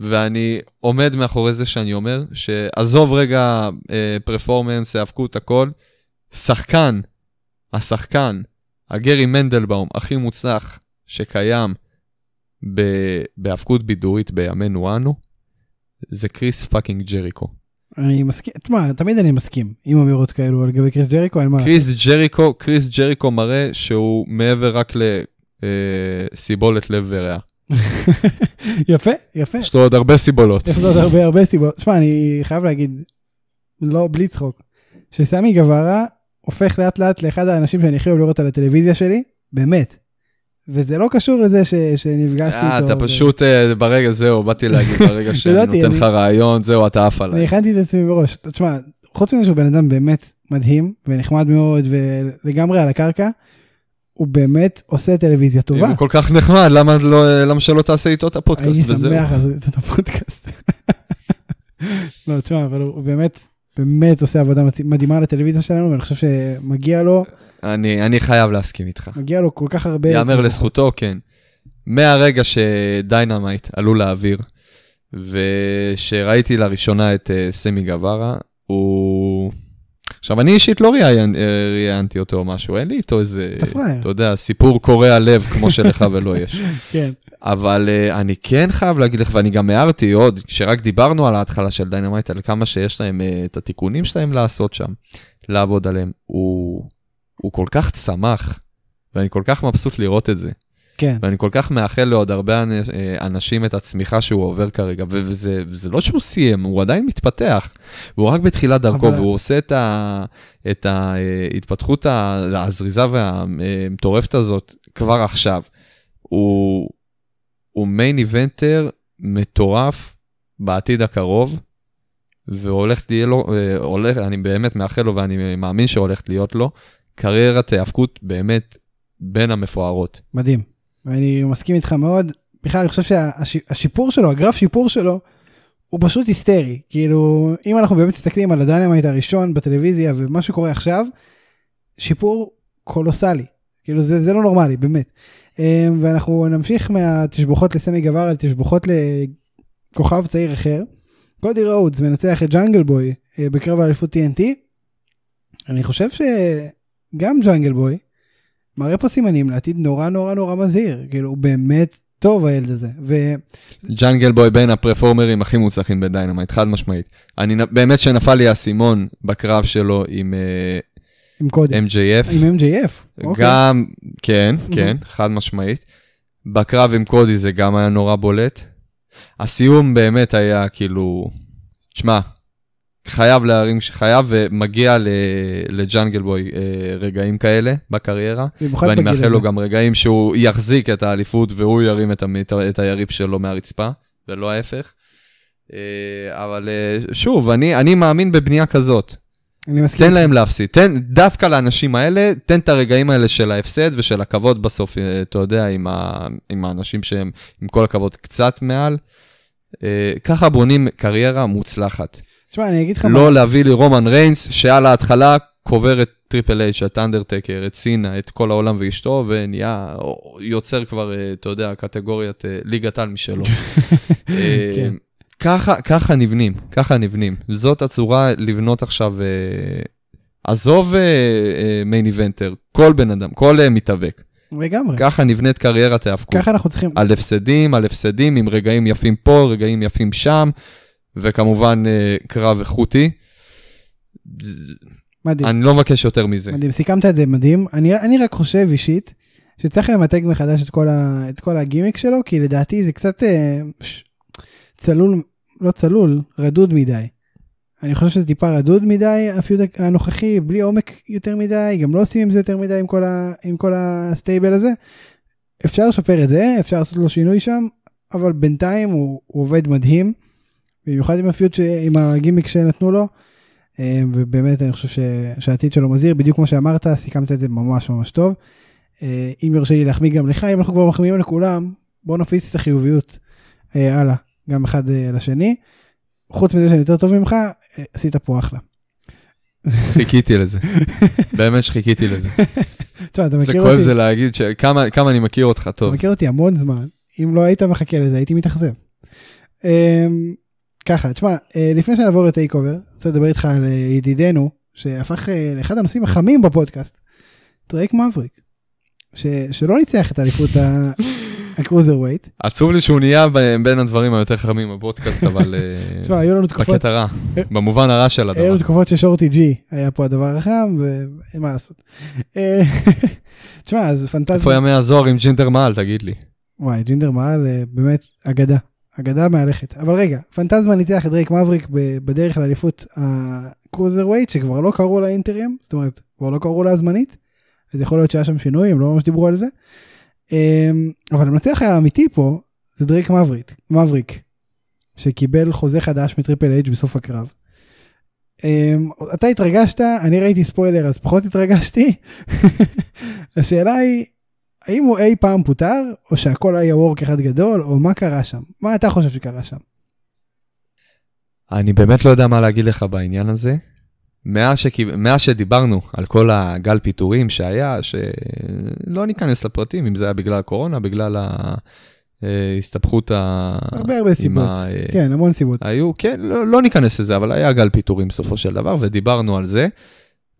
ואני עומד מאחורי זה שאני אומר, שעזוב רגע אה, פרפורמנס, האבקות, הכל, שחקן השחקן, הגרי מנדלבאום, הכי מוצלח שקיים בהאבקות בידורית בימינו אנו, זה קריס פאקינג ג'ריקו. אני מסכים, תשמע, תמיד אני מסכים עם אמירות כאלו לגבי קריס ג'ריקו, אין מה לעשות. קריס ג'ריקו, קריס ג'ריקו מראה שהוא מעבר רק לסיבולת אה, לב וריאה. <laughs> יפה, יפה. יש לו עוד הרבה סיבולות. יש לו עוד הרבה הרבה סיבולות. תשמע, אני חייב להגיד, לא, בלי צחוק, שסמי גברה הופך לאט לאט לאחד האנשים שאני הכי אוהב לראות על הטלוויזיה שלי, באמת. וזה לא קשור לזה ש, שנפגשתי איתו. אה, אתה פשוט ו... אה, ברגע, זהו, באתי להגיד, ברגע שאני נותן לך רעיון, זהו, אתה עף עליי. אני הכנתי את עצמי בראש. תשמע, חוץ מזה שהוא בן אדם באמת מדהים, ונחמד מאוד, ולגמרי על הקרקע, הוא באמת עושה טלוויזיה טובה. אם הוא כל כך נחמד, למה, לא, למה שלא תעשה איתו את הפודקאסט וזהו? אני שמח על זה, את הפודקאסט. <laughs> לא, תשמע, אבל הוא באמת באמת עושה עבודה מדהימה לטלוויזיה שלנו, ואני חושב שמגיע לו... אני, אני חייב להסכים איתך. מגיע לו כל כך הרבה... יאמר לזכותו, כן. מהרגע שדיינמייט עלו לאוויר, ושראיתי לראשונה את אה, סמי גווארה, הוא עכשיו, אני אישית לא ראיינ, ראיינתי אותו או משהו, אין לי איתו איזה, אתה יודע, סיפור קורע לב כמו שלך <laughs> ולא יש. כן. אבל אה, אני כן חייב להגיד לך, ואני גם הערתי עוד, כשרק דיברנו על ההתחלה של דיינמייט, על כמה שיש להם אה, את התיקונים שלהם לעשות שם, לעבוד עליהם, הוא, הוא כל כך צמח, ואני כל כך מבסוט לראות את זה. כן. ואני כל כך מאחל לעוד הרבה אה, אנשים את הצמיחה שהוא עובר כרגע, וזה לא שהוא סיים, הוא עדיין מתפתח. והוא רק בתחילת דרכו, אבל... והוא עושה את, ה, את ההתפתחות אה, הזריזה והמטורפת הזאת כבר עכשיו. הוא, הוא מיין איבנטר מטורף בעתיד הקרוב, והולך להיות לו, אה, הולך, אני באמת מאחל לו ואני מאמין שהולכת להיות לו, קריירת היאבקות באמת בין המפוארות. מדהים. ואני מסכים איתך מאוד. בכלל אני חושב שהשיפור שלו, הגרף שיפור שלו, הוא פשוט היסטרי. כאילו, אם אנחנו באמת מסתכלים על הדיינמייט הראשון בטלוויזיה ומה שקורה עכשיו, שיפור קולוסלי. כאילו זה, זה לא נורמלי, באמת. אמ, ואנחנו נמשיך מהתשבוכות לסמי גווארה לתשבוכות לכוכב צעיר אחר. קודי רודס מנצח את ג'אנגל בוי אה, בקרב האליפות TNT. אני חושב שגם ג'אנגל בוי מראה פה סימנים לעתיד נורא נורא נורא מזהיר, כאילו הוא באמת טוב הילד הזה. ו... ג'אנגל בוי בין הפרפורמרים הכי מוצלחים בדיינמייט, חד משמעית. אני באמת שנפל לי האסימון בקרב שלו עם... אה, עם קודם. MJF. עם MJF, אוקיי. גם, כן, כן, חד משמעית. בקרב עם קודי זה גם היה נורא בולט. הסיום באמת היה כאילו, תשמע, חייב להרים, חייב ומגיע אה, לג'אנגל בוי אה, רגעים כאלה בקריירה. ואני מאחל לו גם רגעים שהוא יחזיק את האליפות והוא ירים את, המ... את היריב שלו מהרצפה, ולא ההפך. אה, אבל שוב, אני, אני מאמין בבנייה כזאת. אני מסכים. תן להם להפסיד. תן, דווקא לאנשים האלה, תן את הרגעים האלה של ההפסד ושל הכבוד בסוף, אתה יודע, עם, ה, עם האנשים שהם, עם כל הכבוד, קצת מעל. ככה בונים קריירה מוצלחת. תשמע, אני אגיד לך... לא מה... להביא לי רומן ריינס, שעל ההתחלה קובר את טריפל אייץ', את אנדרטקר, את סינה, את כל העולם ואשתו, ונהיה, יוצר כבר, אה, אתה יודע, קטגוריית אה, ליגת על משלו. <laughs> אה, כן. ככה, ככה נבנים, ככה נבנים. זאת הצורה לבנות עכשיו, עזוב מיין איבנטר, כל בן אדם, כל מתאבק. לגמרי. ככה נבנית קריירת ההפקות. ככה אנחנו צריכים... על הפסדים, על הפסדים, עם רגעים יפים פה, רגעים יפים שם. וכמובן אה, קרב איכותי. מדהים. אני לא מבקש יותר מזה. מדהים, סיכמת את זה מדהים. אני, אני רק חושב אישית, שצריך למתג מחדש את כל, ה, את כל הגימיק שלו, כי לדעתי זה קצת אה, ש, צלול, לא צלול, רדוד מדי. אני חושב שזה טיפה רדוד מדי, הפיוד הנוכחי, בלי עומק יותר מדי, גם לא עושים עם זה יותר מדי עם כל, ה, עם כל הסטייבל הזה. אפשר לשפר את זה, אפשר לעשות לו שינוי שם, אבל בינתיים הוא, הוא עובד מדהים. במיוחד עם הפיוט, עם הגימיק שנתנו לו, אה, ובאמת אני חושב ש... שהעתיד שלו מזהיר, בדיוק כמו שאמרת, סיכמת את זה ממש ממש טוב. אה, אם יורשה לי להחמיא גם לך, אם אנחנו כבר מחמיאים לכולם, בוא נפיץ את החיוביות אה, הלאה, גם אחד לשני. חוץ מזה שאני יותר טוב ממך, עשית פה אחלה. חיכיתי לזה, <laughs> באמת שחיכיתי לזה. תשמע, אתה מכיר אותי... זה כואב זה להגיד כמה אני מכיר אותך טוב. אתה מכיר אותי המון זמן, אם לא היית מחכה לזה, הייתי מתאכזב. אמ, ככה, תשמע, אה, לפני שנעבור לטייק אובר, אני רוצה לדבר איתך על אה, ידידנו, שהפך אה, לאחד הנושאים החמים בפודקאסט, טרייק מבריק, ש, שלא ניצח את האליפות ה... <laughs> הקרוזר ווייט. עצוב לי שהוא נהיה בין הדברים היותר חמים בפודקאסט, אבל <laughs> תשמע, היו לנו תקופות... בקטע רע, במובן הרע של הדבר. היו לנו תקופות ששורטי ג'י היה פה הדבר החם, ואין מה לעשות. <laughs> תשמע, אז פנטזיה... איפה ימי הזוהר עם ג'ינדר מעל, תגיד לי. וואי, ג'ינדר מעל באמת אגדה. אגדה מהלכת. אבל רגע, פנטזמה ניצח את דרייק מבריק בדרך לאליפות הקרוזר ווייט, שכבר לא קראו לה אינטרים, זאת אומרת, כבר לא קראו לה זמנית, אז יכול להיות שהיה שם שינוי, הם לא ממש דיברו על זה. אמ, אבל המנצח האמיתי פה זה דרייק מבריק, מבריק, שקיבל חוזה חדש מטריפל אייג' בסוף הקרב. אמ, אתה התרגשת, אני ראיתי ספוילר אז פחות התרגשתי. <laughs> השאלה היא, האם הוא אי פעם פוטר, או שהכל היה וורק אחד גדול, או מה קרה שם? מה אתה חושב שקרה שם? אני באמת לא יודע מה להגיד לך בעניין הזה. מאז, שכי... מאז שדיברנו על כל הגל פיטורים שהיה, שלא ניכנס לפרטים, אם זה היה בגלל הקורונה, בגלל ה... הסתבכות ה... הרבה הרבה סיבות, ה... כן, המון סיבות. היו, כן, לא, לא ניכנס לזה, אבל היה גל פיטורים בסופו של דבר, ודיברנו על זה.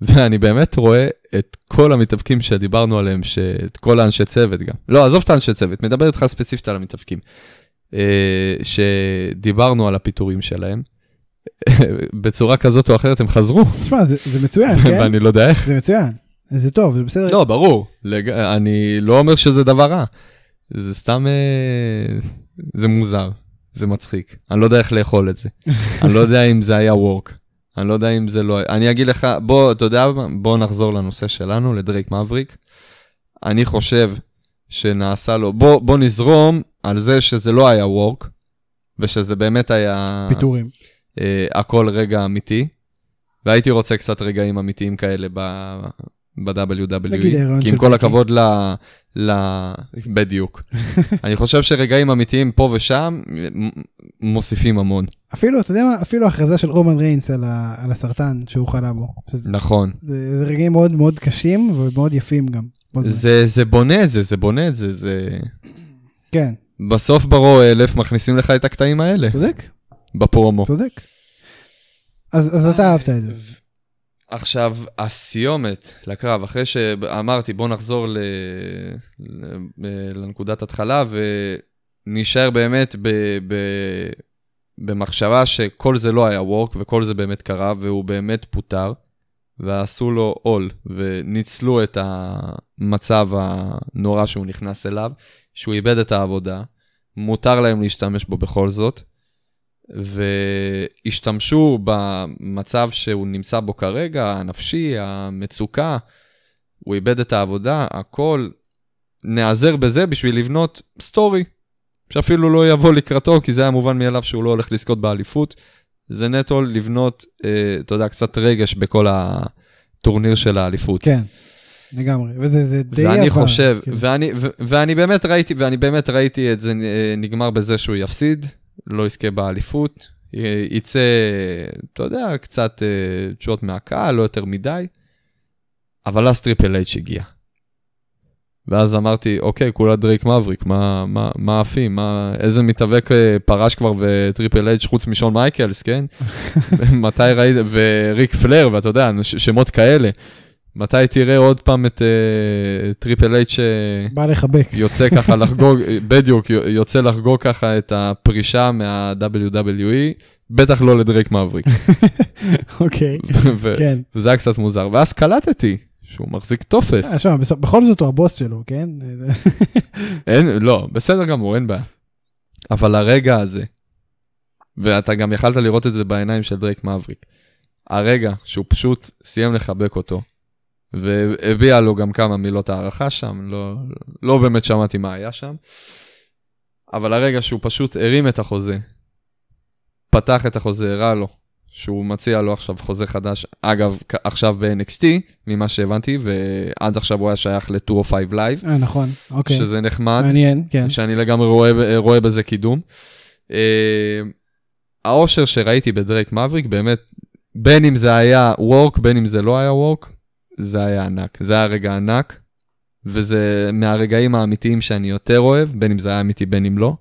ואני באמת רואה את כל המתאבקים שדיברנו עליהם, ש... את כל האנשי צוות גם. לא, עזוב את האנשי צוות, מדבר איתך ספציפית על המתאבקים. אה, שדיברנו על הפיטורים שלהם, <laughs> בצורה כזאת או אחרת הם חזרו. תשמע, זה, זה מצוין, <laughs> כן? ואני לא יודע איך. זה מצוין, זה טוב, זה בסדר. לא, ברור, לג... אני לא אומר שזה דבר רע. זה סתם, אה, זה מוזר, זה מצחיק. אני לא יודע איך לאכול את זה. <laughs> אני לא יודע אם זה היה וורק. אני לא יודע אם זה לא... אני אגיד לך, בוא, אתה יודע, בוא נחזור לנושא שלנו, לדרייק מבריק. אני חושב שנעשה לו, בוא, בוא נזרום על זה שזה לא היה וורק, ושזה באמת היה... פיטורים. Uh, הכל רגע אמיתי, והייתי רוצה קצת רגעים אמיתיים כאלה ב, ב-WWE, כי עם כל הכבוד ל... ל... בדיוק. <laughs> אני חושב שרגעים אמיתיים פה ושם מוסיפים המון. אפילו, אתה יודע מה, אפילו הכרזה של רומן ריינס על, ה... על הסרטן שהוא חלה בו. שזה, נכון. זה, זה רגעים מאוד מאוד קשים ומאוד יפים גם. זה, זה בונה את זה, זה בונה את זה, זה... כן. בסוף ברו אלף מכניסים לך את הקטעים האלה. צודק. בפרומו. צודק. אז, אז אתה אהבת את זה. עכשיו, הסיומת לקרב, אחרי שאמרתי, בוא נחזור ל... לנקודת התחלה ונשאר באמת ב... ב... במחשבה שכל זה לא היה וורק וכל זה באמת קרה והוא באמת פוטר ועשו לו עול וניצלו את המצב הנורא שהוא נכנס אליו, שהוא איבד את העבודה, מותר להם להשתמש בו בכל זאת. והשתמשו במצב שהוא נמצא בו כרגע, הנפשי, המצוקה, הוא איבד את העבודה, הכל, נעזר בזה בשביל לבנות סטורי, שאפילו לא יבוא לקראתו, כי זה היה מובן מאליו שהוא לא הולך לזכות באליפות. זה נטו לבנות, אה, אתה יודע, קצת רגש בכל הטורניר של האליפות. כן, לגמרי, וזה זה די יפה. ואני יבן, חושב, כאילו. ואני חושב, ואני באמת ראיתי, ואני באמת ראיתי את זה אה, נגמר בזה שהוא יפסיד, לא יזכה באליפות, יצא, אתה יודע, קצת אה, תשואות מהקהל, לא יותר מדי, אבל אז טריפל אייץ' הגיע. ואז אמרתי, אוקיי, כולה דרייק מבריק, מה, מה, מה עפים? מה, איזה מתאבק אה, פרש כבר וטריפל אייץ' חוץ משון מייקלס, כן? <laughs> מתי ראית? וריק פלר, ואתה יודע, שמות כאלה. מתי תראה עוד פעם את אה, טריפל אייט שיוצא אה, ככה <laughs> לחגוג, בדיוק, יוצא לחגוג ככה את הפרישה מה-WWE, בטח לא לדרייק מבריק. <laughs> אוקיי, כן. וזה היה קצת מוזר, ואז קלטתי שהוא מחזיק טופס. אה, בכל זאת הוא הבוס שלו, כן? <laughs> אין, לא, בסדר גמור, אין בעיה. אבל הרגע הזה, ואתה גם יכלת לראות את זה בעיניים של דרייק מבריק, הרגע שהוא פשוט סיים לחבק אותו, והביע לו גם כמה מילות הערכה שם, לא, לא באמת שמעתי מה היה שם. אבל הרגע שהוא פשוט הרים את החוזה, פתח את החוזה, הראה לו, שהוא מציע לו עכשיו חוזה חדש, אגב, עכשיו ב-NXT, ממה שהבנתי, ועד עכשיו הוא היה שייך ל-205 Live. אה, נכון, אוקיי. שזה נחמד. מעניין, כן. שאני לגמרי רואה, רואה בזה קידום. אה, האושר שראיתי בדרייק מבריק, באמת, בין אם זה היה וורק, בין אם זה לא היה וורק, זה היה ענק, זה היה רגע ענק, וזה מהרגעים האמיתיים שאני יותר אוהב, בין אם זה היה אמיתי, בין אם לא.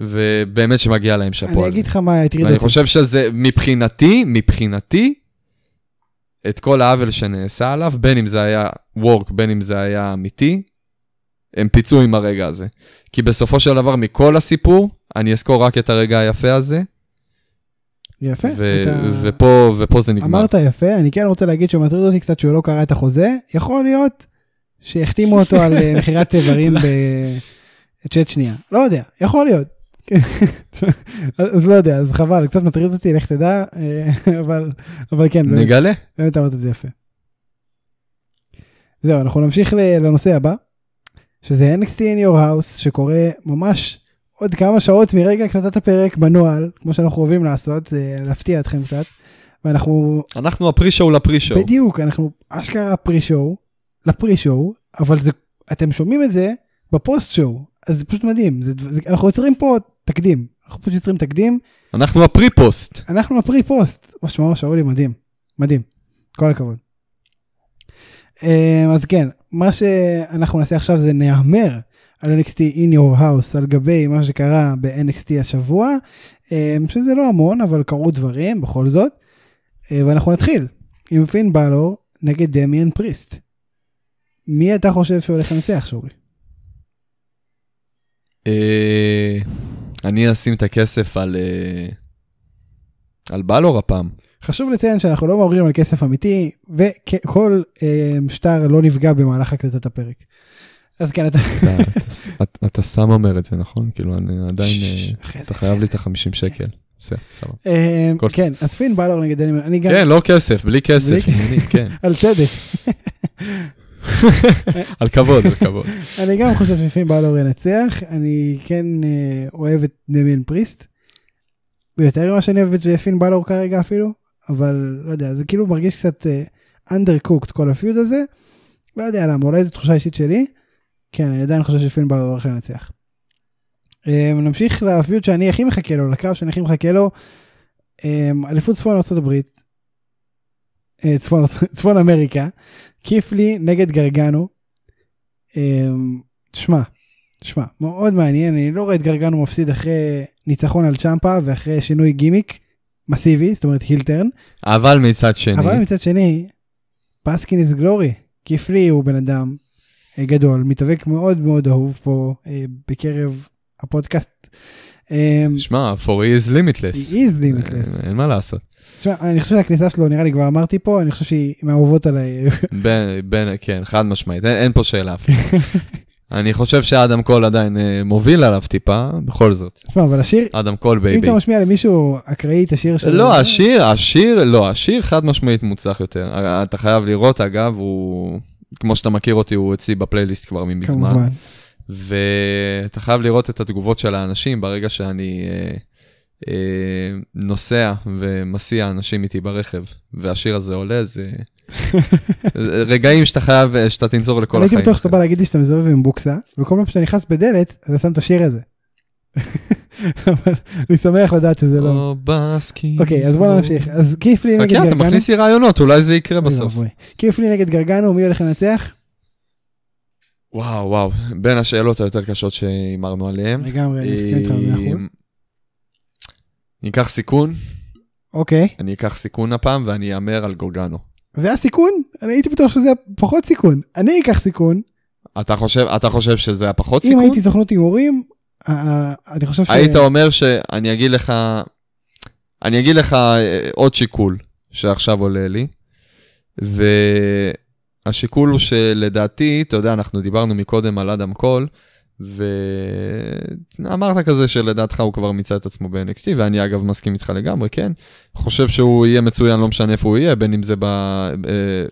ובאמת שמגיע להם שאפו על זה. אני אגיד לך מה הטריד אותי. ואני חושב שזה מבחינתי, מבחינתי, את כל העוול שנעשה עליו, בין אם זה היה וורק, בין אם זה היה אמיתי, הם פיצו עם הרגע הזה. כי בסופו של דבר, מכל הסיפור, אני אזכור רק את הרגע היפה הזה, יפה. ו- אתה... ופה, ופה זה נגמר. אמרת יפה, אני כן רוצה להגיד שהוא מטריד אותי קצת שהוא לא קרא את החוזה. יכול להיות שהחתימו אותו על אה, מכירת איברים <laughs> בצ'אט שנייה. לא יודע, יכול להיות. <laughs> אז לא יודע, אז חבל, קצת מטריד אותי, לך תדע, אה, אבל, אבל כן. נגלה. באמת אמרת את זה יפה. זהו, אנחנו נמשיך לנושא הבא, שזה NXT in your house, שקורה ממש עוד כמה שעות מרגע הקלטת הפרק בנוהל, כמו שאנחנו אוהבים לעשות, אה, להפתיע אתכם קצת. ואנחנו... אנחנו הפרי-שואו לפרי-שואו. בדיוק, אנחנו אשכרה פרי-שואו לפרי-שואו, אבל זה, אתם שומעים את זה בפוסט-שואו, אז זה פשוט מדהים. זה, זה, אנחנו יוצרים פה תקדים, אנחנו פשוט יוצרים תקדים. אנחנו הפרי-פוסט. אנחנו הפרי-פוסט. משמעו שאולי מדהים, מדהים. כל הכבוד. אה, אז כן, מה שאנחנו נעשה עכשיו זה נהמר על NXT In Your House, על גבי מה שקרה ב-NXT השבוע, אה, שזה לא המון, אבל קרו דברים בכל זאת. אה, ואנחנו נתחיל עם פין בלור נגד דמיאן פריסט. מי אתה חושב שהולך לנצח, שאולי? אה, אני אשים את הכסף על על בלור הפעם. חשוב לציין שאנחנו לא מעוררים על כסף אמיתי, וכל שטר לא נפגע במהלך הקלטת הפרק. אז כן, אתה... אתה סתם אומר את זה, נכון? כאילו, אני עדיין... אה, אתה חייב לי את ה-50 שקל. בסדר, סבבה. אמ, כן, אז פין בלור נגד אני גם... כן, לא כסף, בלי כסף, כן. <laughs> על צדק. <laughs> על כבוד, על כבוד. אני גם חושב שפין בלור ינצח, אני כן אה, אוהב את דמיין פריסט. ביותר ממה שאני אוהב את אה, פין בלור כרגע אפילו, אבל לא יודע, זה כאילו מרגיש קצת undercooked כל הפיוד הזה. לא יודע למה, אולי זו תחושה אישית שלי. כן, אני עדיין חושב שפין בלור הולך לנצח. Um, נמשיך לפיוט שאני הכי מחכה לו, לקרב שאני הכי מחכה לו. um, אליפות צפון ארה"ב, אה, צפון, <laughs> צפון אמריקה, קיפלי נגד גרגנו. Um, אמ, שמע, שמע, מאוד מעניין, אני לא רואה את גרגנו מפסיד אחרי ניצחון על צ'מפה ואחרי שינוי גימיק מסיבי, זאת אומרת הילטרן. אבל מצד שני. אבל מצד שני, פסקין איז גלורי, כיפלי הוא בן אדם אה, גדול, מתאבק מאוד מאוד אהוב פה אה, בקרב הפודקאסט. אה, שמע, for he is limitless. He is limitless. אה, אין מה לעשות. תשמע, אני חושב שהכניסה שלו, נראה לי כבר אמרתי פה, אני חושב שהיא מהאהובות עליי. <laughs> בין, בין, כן, חד משמעית, אין, אין פה שאלה אפילו. <laughs> אני חושב שאדם קול עדיין מוביל עליו טיפה, בכל זאת. תשמע, אבל השיר... אדם קול בייבי. אם אתה משמיע למישהו אקראי את השיר של... לא, השיר, השיר, לא, השיר חד משמעית מוצלח יותר. אתה חייב לראות, אגב, הוא... כמו שאתה מכיר אותי, הוא אצלי בפלייליסט כבר מזמן. כמובן. ואתה חייב לראות את התגובות של האנשים ברגע שאני אה, אה, נוסע ומסיע אנשים איתי ברכב, והשיר הזה עולה, זה... <laughs> רגעים שאתה חייב, שאתה תנזור לכל החיים. הייתי בטוח שאתה בא להגיד לי שאתה מזובב עם בוקסה, וכל פעם שאתה נכנס בדלת, אתה שם את השיר הזה. אבל אני שמח לדעת שזה לא. או בסקי. אוקיי, אז בוא נמשיך. אז כיפלי נגד אוקיי, גרגנו. חכה, אתה מכניס לי רעיונות, אולי זה יקרה בסוף. כיפלי נגד גרגנו, מי הולך לנצח? וואו, וואו, בין השאלות היותר קשות שהימרנו עליהן. לגמרי, אני מסכים איתך במאה אחוז. אמ, אני אקח סיכון. אוקיי. אני אקח סיכון הפעם זה היה סיכון? אני הייתי בטוח שזה היה פחות סיכון. אני אקח סיכון. אתה חושב, אתה חושב שזה היה פחות סיכון? אם הייתי סוכנות הימורים, אה, אה, אני חושב ש... היית אומר שאני אגיד לך, אני אגיד לך אה, עוד שיקול שעכשיו עולה לי, והשיקול הוא שלדעתי, אתה יודע, אנחנו דיברנו מקודם על אדם קול, ואמרת כזה שלדעתך הוא כבר מיצה את עצמו ב-NXT, ואני אגב מסכים איתך לגמרי, כן. חושב שהוא יהיה מצוין, לא משנה איפה הוא יהיה, בין אם זה אה,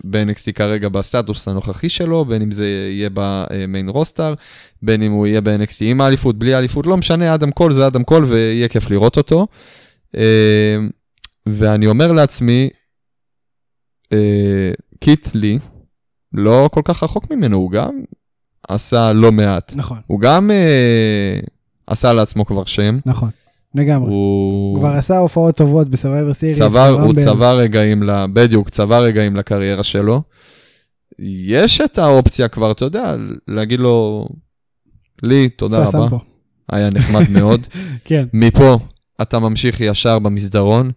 ב-NXT כרגע בסטטוס הנוכחי שלו, בין אם זה יהיה במיין רוסטאר, בין אם הוא יהיה ב-NXT עם האליפות, בלי האליפות, לא משנה, אדם קול זה אדם קול ויהיה כיף לראות אותו. אה, ואני אומר לעצמי, אה, קיט לי, לא כל כך רחוק ממנו, הוא גם עשה לא מעט. נכון. הוא גם אה, עשה לעצמו כבר שם. נכון, לגמרי. הוא הוא כבר עשה הופעות טובות בסרוויבר סיריס. צבר, הוא צבר רגעים, ל... בדיוק, צבר רגעים לקריירה שלו. יש את האופציה כבר, אתה יודע, להגיד לו, לי, תודה רבה. היה נחמד מאוד. <laughs> כן. מפה אתה ממשיך ישר במסדרון,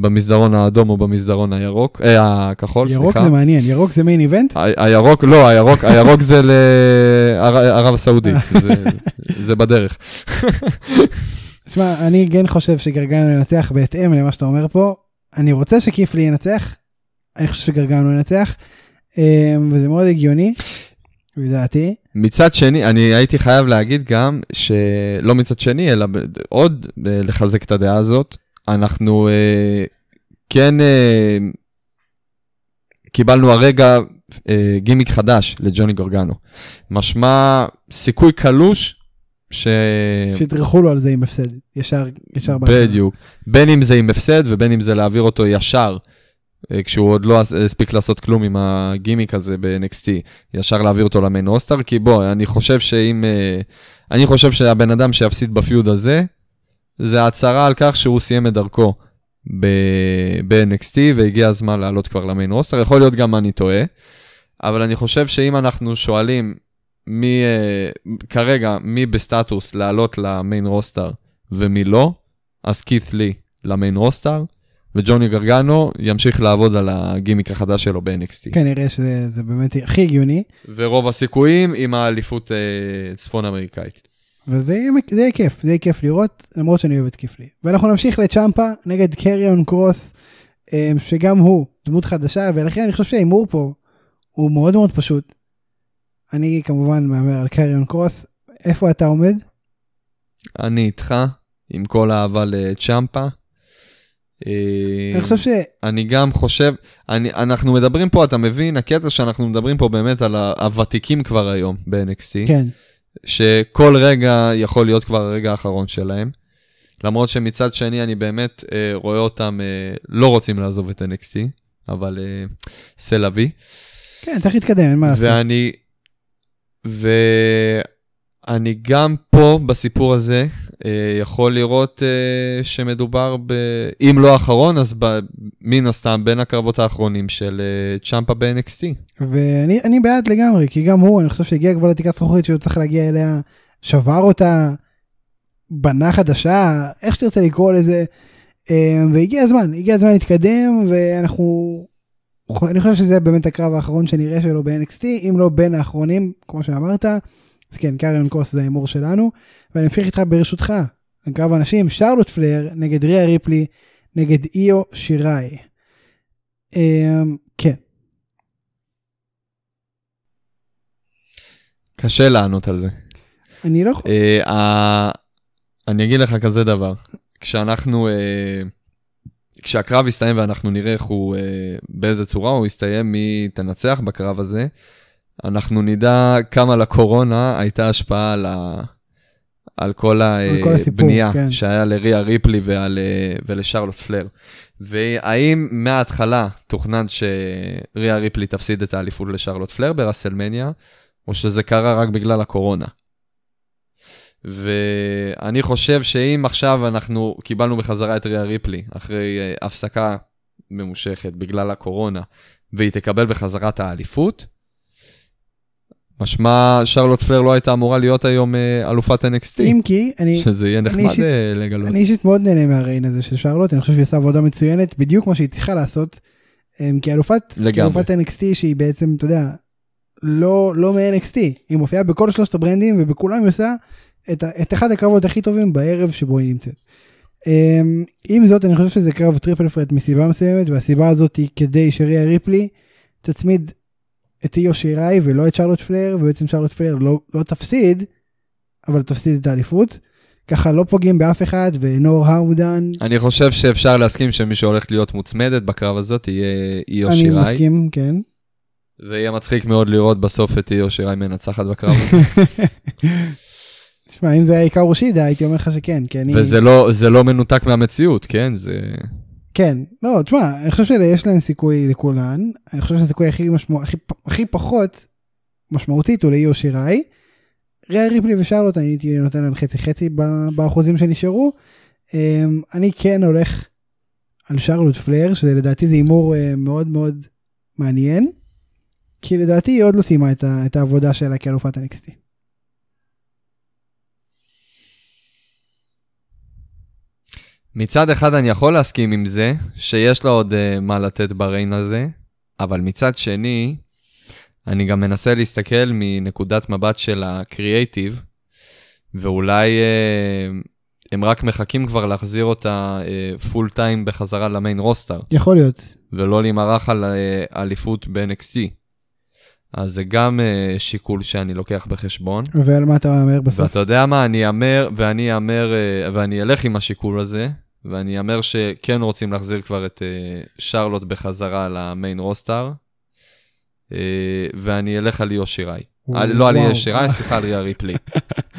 במסדרון האדום או במסדרון הירוק, אה, הכחול, ירוק סליחה. ירוק זה מעניין, ירוק זה מיין איבנט? הירוק, לא, הירוק, הירוק זה לערב הסעודית, <laughs> זה, זה בדרך. תשמע, <laughs> אני כן חושב שגרגנו ינצח בהתאם למה שאתה אומר פה. אני רוצה שכיפלי ינצח, אני חושב שגרגנו ינצח, אמ, וזה מאוד הגיוני, לדעתי. מצד שני, אני הייתי חייב להגיד גם, שלא מצד שני, אלא עוד אה, לחזק את הדעה הזאת, אנחנו אה, כן אה, קיבלנו הרגע אה, גימיק חדש לג'וני גורגנו. משמע סיכוי קלוש ש... שידרכו לו על זה עם הפסד, ישר, ישר בעיה. בדיוק. בין אם זה עם הפסד ובין אם זה להעביר אותו ישר, אה, כשהוא עוד לא הספיק לעשות כלום עם הגימיק הזה ב-NXT, ישר להעביר אותו למיין אוסטר, כי בוא, אני חושב שאם... אה, אני חושב שהבן אדם שיפסיד בפיוד הזה, זה הצהרה על כך שהוא סיים את דרכו ב-NXT והגיע הזמן לעלות כבר למיין רוסטר, יכול להיות גם אני טועה, אבל אני חושב שאם אנחנו שואלים מי, אה, כרגע, מי בסטטוס לעלות למיין רוסטר ומי לא, אז כית' לי למיין רוסטר, וג'וני גרגנו ימשיך לעבוד על הגימיק החדש שלו ב-NXT. כנראה שזה באמת הכי הגיוני. ורוב הסיכויים עם האליפות אה, צפון אמריקאית. וזה יהיה, זה יהיה כיף, זה יהיה כיף לראות, למרות שאני אוהב את קיפלי. ואנחנו נמשיך לצ'מפה נגד קריון קרוס, אה, שגם הוא דמות חדשה, ולכן אני חושב שההימור פה הוא מאוד מאוד פשוט. אני כמובן מהמר על קריון קרוס, איפה אתה עומד? אני איתך, עם כל אהבה לצ'מפה. אה, אני חושב ש... אני גם חושב, אני, אנחנו מדברים פה, אתה מבין, הקטע שאנחנו מדברים פה באמת על הוותיקים כבר היום ב-NXT. כן. שכל רגע יכול להיות כבר הרגע האחרון שלהם. למרות שמצד שני אני באמת אה, רואה אותם אה, לא רוצים לעזוב את NXT, אבל אה, סל אבי. כן, צריך להתקדם, אין מה לעשות. ואני, ואני גם פה בסיפור הזה, אה, יכול לראות אה, שמדובר ב... אם לא האחרון, אז ב... מן הסתם בין הקרבות האחרונים של אה, צ'אמפה ב-NXT. ואני בעד לגמרי, כי גם הוא, אני חושב שהגיע כבר לתקרת זכוכית שהוא צריך להגיע אליה, שבר אותה, בנה חדשה, איך שתרצה לקרוא לזה, והגיע הזמן, הגיע הזמן להתקדם, ואנחנו... אני חושב שזה באמת הקרב האחרון שנראה שלו ב-NXT, אם לא בין האחרונים, כמו שאמרת. אז כן, קריון קוס זה ההימור שלנו, ואני אמשיך איתך ברשותך, לקרב אנשים, שרלוט פלר נגד ריה ריפלי, נגד איו שיראי. אמ, כן. קשה לענות על זה. אני לא יכול. אה, אני אגיד לך כזה דבר, כשאנחנו, אה, כשהקרב יסתיים ואנחנו נראה איך הוא, אה, באיזה צורה הוא יסתיים, מי תנצח בקרב הזה, אנחנו נדע כמה לקורונה הייתה השפעה על, ה... על כל הבנייה כן. שהיה לריה ריפלי ועל... אה, ולשרלוט פלר. והאם מההתחלה תוכנן שריה ריפלי תפסיד את האליפות לשרלוט פלר בראסלמניה, או שזה קרה רק בגלל הקורונה? ואני חושב שאם עכשיו אנחנו קיבלנו בחזרה את ריה ריפלי, אחרי אה, הפסקה ממושכת בגלל הקורונה, והיא תקבל בחזרה את האליפות, משמע, שרלוט פלר לא הייתה אמורה להיות היום אה, אלופת NXT. אם כי, אני... שזה יהיה נחמד אישית, אה, לגלות. אני אישית מאוד נהנה מהריין הזה של שרלוט, אני חושב שהיא עושה עבודה מצוינת, בדיוק מה שהיא צריכה לעשות, כי אה, אלופת, כאלופת, כאלופת NXT שהיא בעצם, אתה יודע, לא, לא מ-NXT, היא מופיעה בכל שלושת הברנדים ובכולם היא עושה את, את אחד הקרבות הכי טובים בערב שבו היא נמצאת. אמ, עם זאת, אני חושב שזה קרב טריפל פרט מסיבה מסוימת, והסיבה הזאת היא כדי שריה ריפלי תצמיד את איו שיראי ולא את שרלוט פלר, ובעצם שרלוט פלר לא, לא תפסיד, אבל תפסיד את האליפות. ככה לא פוגעים באף אחד, ונור האודן. אני חושב שאפשר להסכים שמי שהולך להיות מוצמדת בקרב הזאת תהיה איו שיראי. אני מסכים, כן. זה יהיה מצחיק מאוד לראות בסוף את איו שיראי מנצחת בקרב <laughs> הזה. תשמע, אם זה היה עיקר ראשי, הייתי אומר לך שכן, כי אני... וזה לא, לא מנותק מהמציאות, כן? זה... כן, לא, תשמע, אני חושב שיש להם סיכוי לכולן, אני חושב שהסיכוי הכי, משמע, הכי, הכי פחות משמעותית הוא לאי שיראי. ריאה ריפלי ושרלוט, אני הייתי נותן להם חצי חצי באחוזים שנשארו. אמ, אני כן הולך על שרלוט פלר, שזה לדעתי זה הימור אה, מאוד מאוד מעניין, כי לדעתי היא עוד לא סיימה את, את העבודה שלה כאלופת הנקסטי. מצד אחד אני יכול להסכים עם זה, שיש לו עוד uh, מה לתת בריין הזה, אבל מצד שני, אני גם מנסה להסתכל מנקודת מבט של הקריאייטיב, ואולי uh, הם רק מחכים כבר להחזיר אותה פול uh, טיים בחזרה למיין רוסטר. יכול להיות. ולא להימרח על uh, אליפות ב-NXT. אז זה גם uh, שיקול שאני לוקח בחשבון. ועל מה אתה אומר בסוף? ואתה יודע מה, אני אמר, ואני אמר, uh, ואני אלך עם השיקול הזה, ואני אמר שכן רוצים להחזיר כבר את uh, שרלוט בחזרה למיין רוסטר, אה, ואני אלך על ליאו שיראי. אה, לא על ליאו שיראי, סליחה, על ריה ריפלי.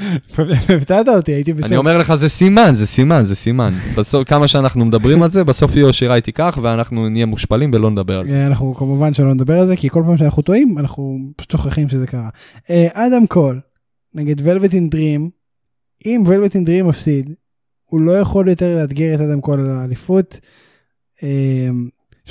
<laughs> הפתעת אותי, הייתי בשם. אני אומר לך, זה סימן, זה סימן, זה סימן. בסוף, כמה שאנחנו מדברים על זה, בסוף יהיה שירה היא תיקח, ואנחנו נהיה מושפלים ולא נדבר על זה. כן, אנחנו כמובן שלא נדבר על זה, כי כל פעם שאנחנו טועים, אנחנו פשוט שוכחים שזה קרה. אדם קול, נגד ולווטין דרים, אם ולווטין דרים מפסיד, הוא לא יכול יותר לאתגר את אדם קול על האליפות. תשמע,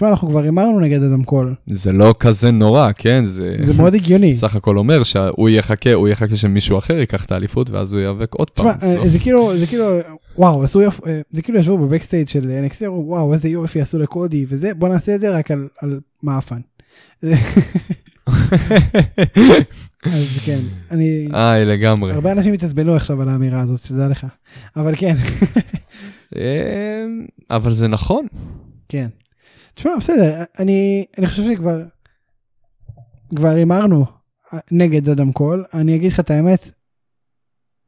אמ, אנחנו כבר הימרנו נגד אדם קול. זה לא כזה נורא, כן? זה, זה מאוד הגיוני. סך הכל אומר שהוא יחכה, הוא יחכה שמישהו אחר ייקח את האליפות, ואז הוא ייאבק עוד תשמע, פעם. תשמע, אה, לא. זה כאילו, זה כאילו, וואו, עשו יופי, אה, זה כאילו ישבו בבקסטייג' של NXT, וואו, איזה יופי עשו לקודי וזה, בוא נעשה את זה רק על, על מאפן. <laughs> אז כן, אני... איי, לגמרי. הרבה אנשים התעצבנו עכשיו על האמירה הזאת, שזה לך. אבל כן. אמ, אבל זה נכון. כן. תשמע, בסדר, אני, אני חושב שכבר... כבר הימרנו נגד אדם קול. אני אגיד לך את האמת,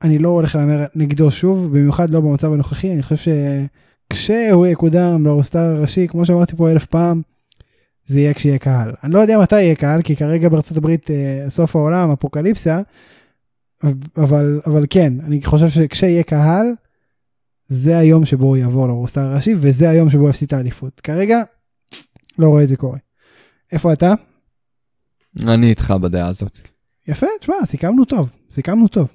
אני לא הולך להמר נגדו שוב, במיוחד לא במצב הנוכחי, אני חושב שכשהוא יקודם לאורסטאר הראשי, כמו שאמרתי פה אלף פעם, זה יהיה כשיהיה קהל. אני לא יודע מתי יהיה קהל, כי כרגע בארצות הברית אה, סוף העולם, אפוקליפסיה, אבל, אבל כן, אני חושב שכשיהיה קהל, זה היום שבו הוא יעבור לרוסטר הראשי, וזה היום שבו הוא יפסיד את האליפות. כרגע, לא רואה את זה קורה. איפה אתה? אני איתך בדעה הזאת. יפה, תשמע, סיכמנו טוב, סיכמנו טוב,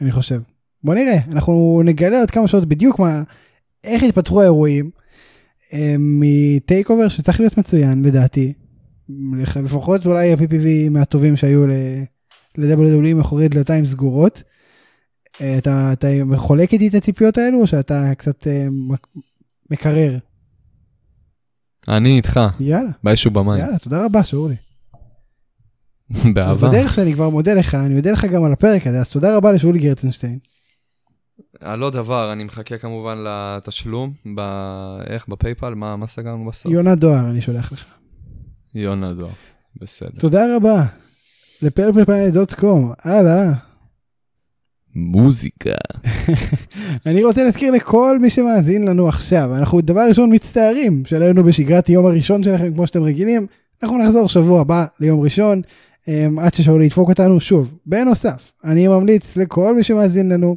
אני חושב. בוא נראה, אנחנו נגלה עוד כמה שעות בדיוק מה, איך התפתחו האירועים, מטייק אמ, אובר שצריך להיות מצוין לדעתי. לפחות אולי ה-PPV מהטובים שהיו ל-WWE מאחורי דלתיים סגורות. אה, אתה, אתה חולק איתי את הציפיות האלו או שאתה קצת אה, מקרר? אני איתך. יאללה. באש ובמים. יאללה, תודה רבה שאורלי. <laughs> באהבה. אז בדרך שאני כבר מודה לך, אני מודה לך גם על הפרק הזה, אז תודה רבה לשאולי גרצנשטיין. על עוד דבר, אני מחכה כמובן לתשלום, ב... איך, בפייפל, מה, מה סגרנו בסוף? יונה דואר, אני שולח לך. יונה דואר, בסדר. תודה רבה. לפרפלפלנט.קום, הלאה. מוזיקה. <laughs> אני רוצה להזכיר לכל מי שמאזין לנו עכשיו, אנחנו דבר ראשון מצטערים שלא היינו בשגרת יום הראשון שלכם כמו שאתם רגילים, אנחנו נחזור שבוע הבא ליום ראשון, אמ, עד ששאולי ידפוק אותנו שוב. בנוסף, אני ממליץ לכל מי שמאזין לנו,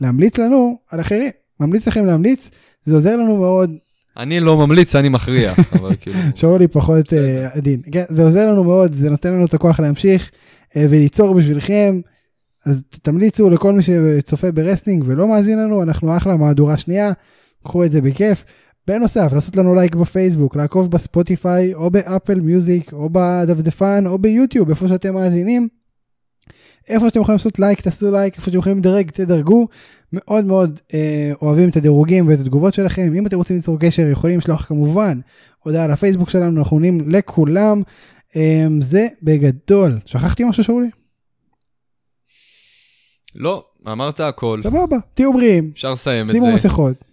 להמליץ לנו על אחרים. ממליץ לכם להמליץ, זה עוזר לנו מאוד. אני לא ממליץ, אני מכריח, <laughs> אבל כאילו... שאולי פחות אה, עדין. כן, זה עוזר לנו מאוד, זה נותן לנו את הכוח להמשיך uh, וליצור בשבילכם. אז תמליצו לכל מי שצופה ברסטינג ולא מאזין לנו, אנחנו אחלה מהדורה שנייה, קחו את זה בכיף. בנוסף, לעשות לנו לייק בפייסבוק, לעקוב בספוטיפיי, או באפל מיוזיק, או בדפדפן, או ביוטיוב, איפה שאתם מאזינים. איפה שאתם יכולים לעשות לייק תעשו לייק איפה שאתם יכולים לדרג תדרגו מאוד מאוד אה, אוהבים את הדירוגים ואת התגובות שלכם אם אתם רוצים ליצור קשר יכולים לשלוח כמובן הודעה לפייסבוק שלנו אנחנו עונים לכולם אה, זה בגדול שכחתי משהו שאולי? לא אמרת הכל סבבה תהיו בריאים אפשר לסיים את זה שימו מסכות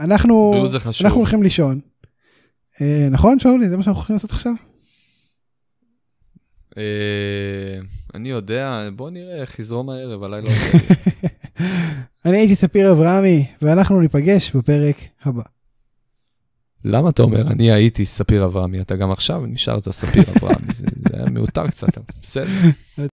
אנחנו אנחנו הולכים לישון אה, נכון שאולי זה מה שאנחנו הולכים לעשות עכשיו. אה, אני יודע, בוא נראה איך יזרום הערב, הלילה לא עושה <laughs> אני הייתי ספיר אברהמי, ואנחנו ניפגש בפרק הבא. למה אתה אומר, אני הייתי ספיר אברהמי, אתה גם עכשיו נשארת ספיר אברהמי, זה היה מיותר קצת, בסדר. <laughs>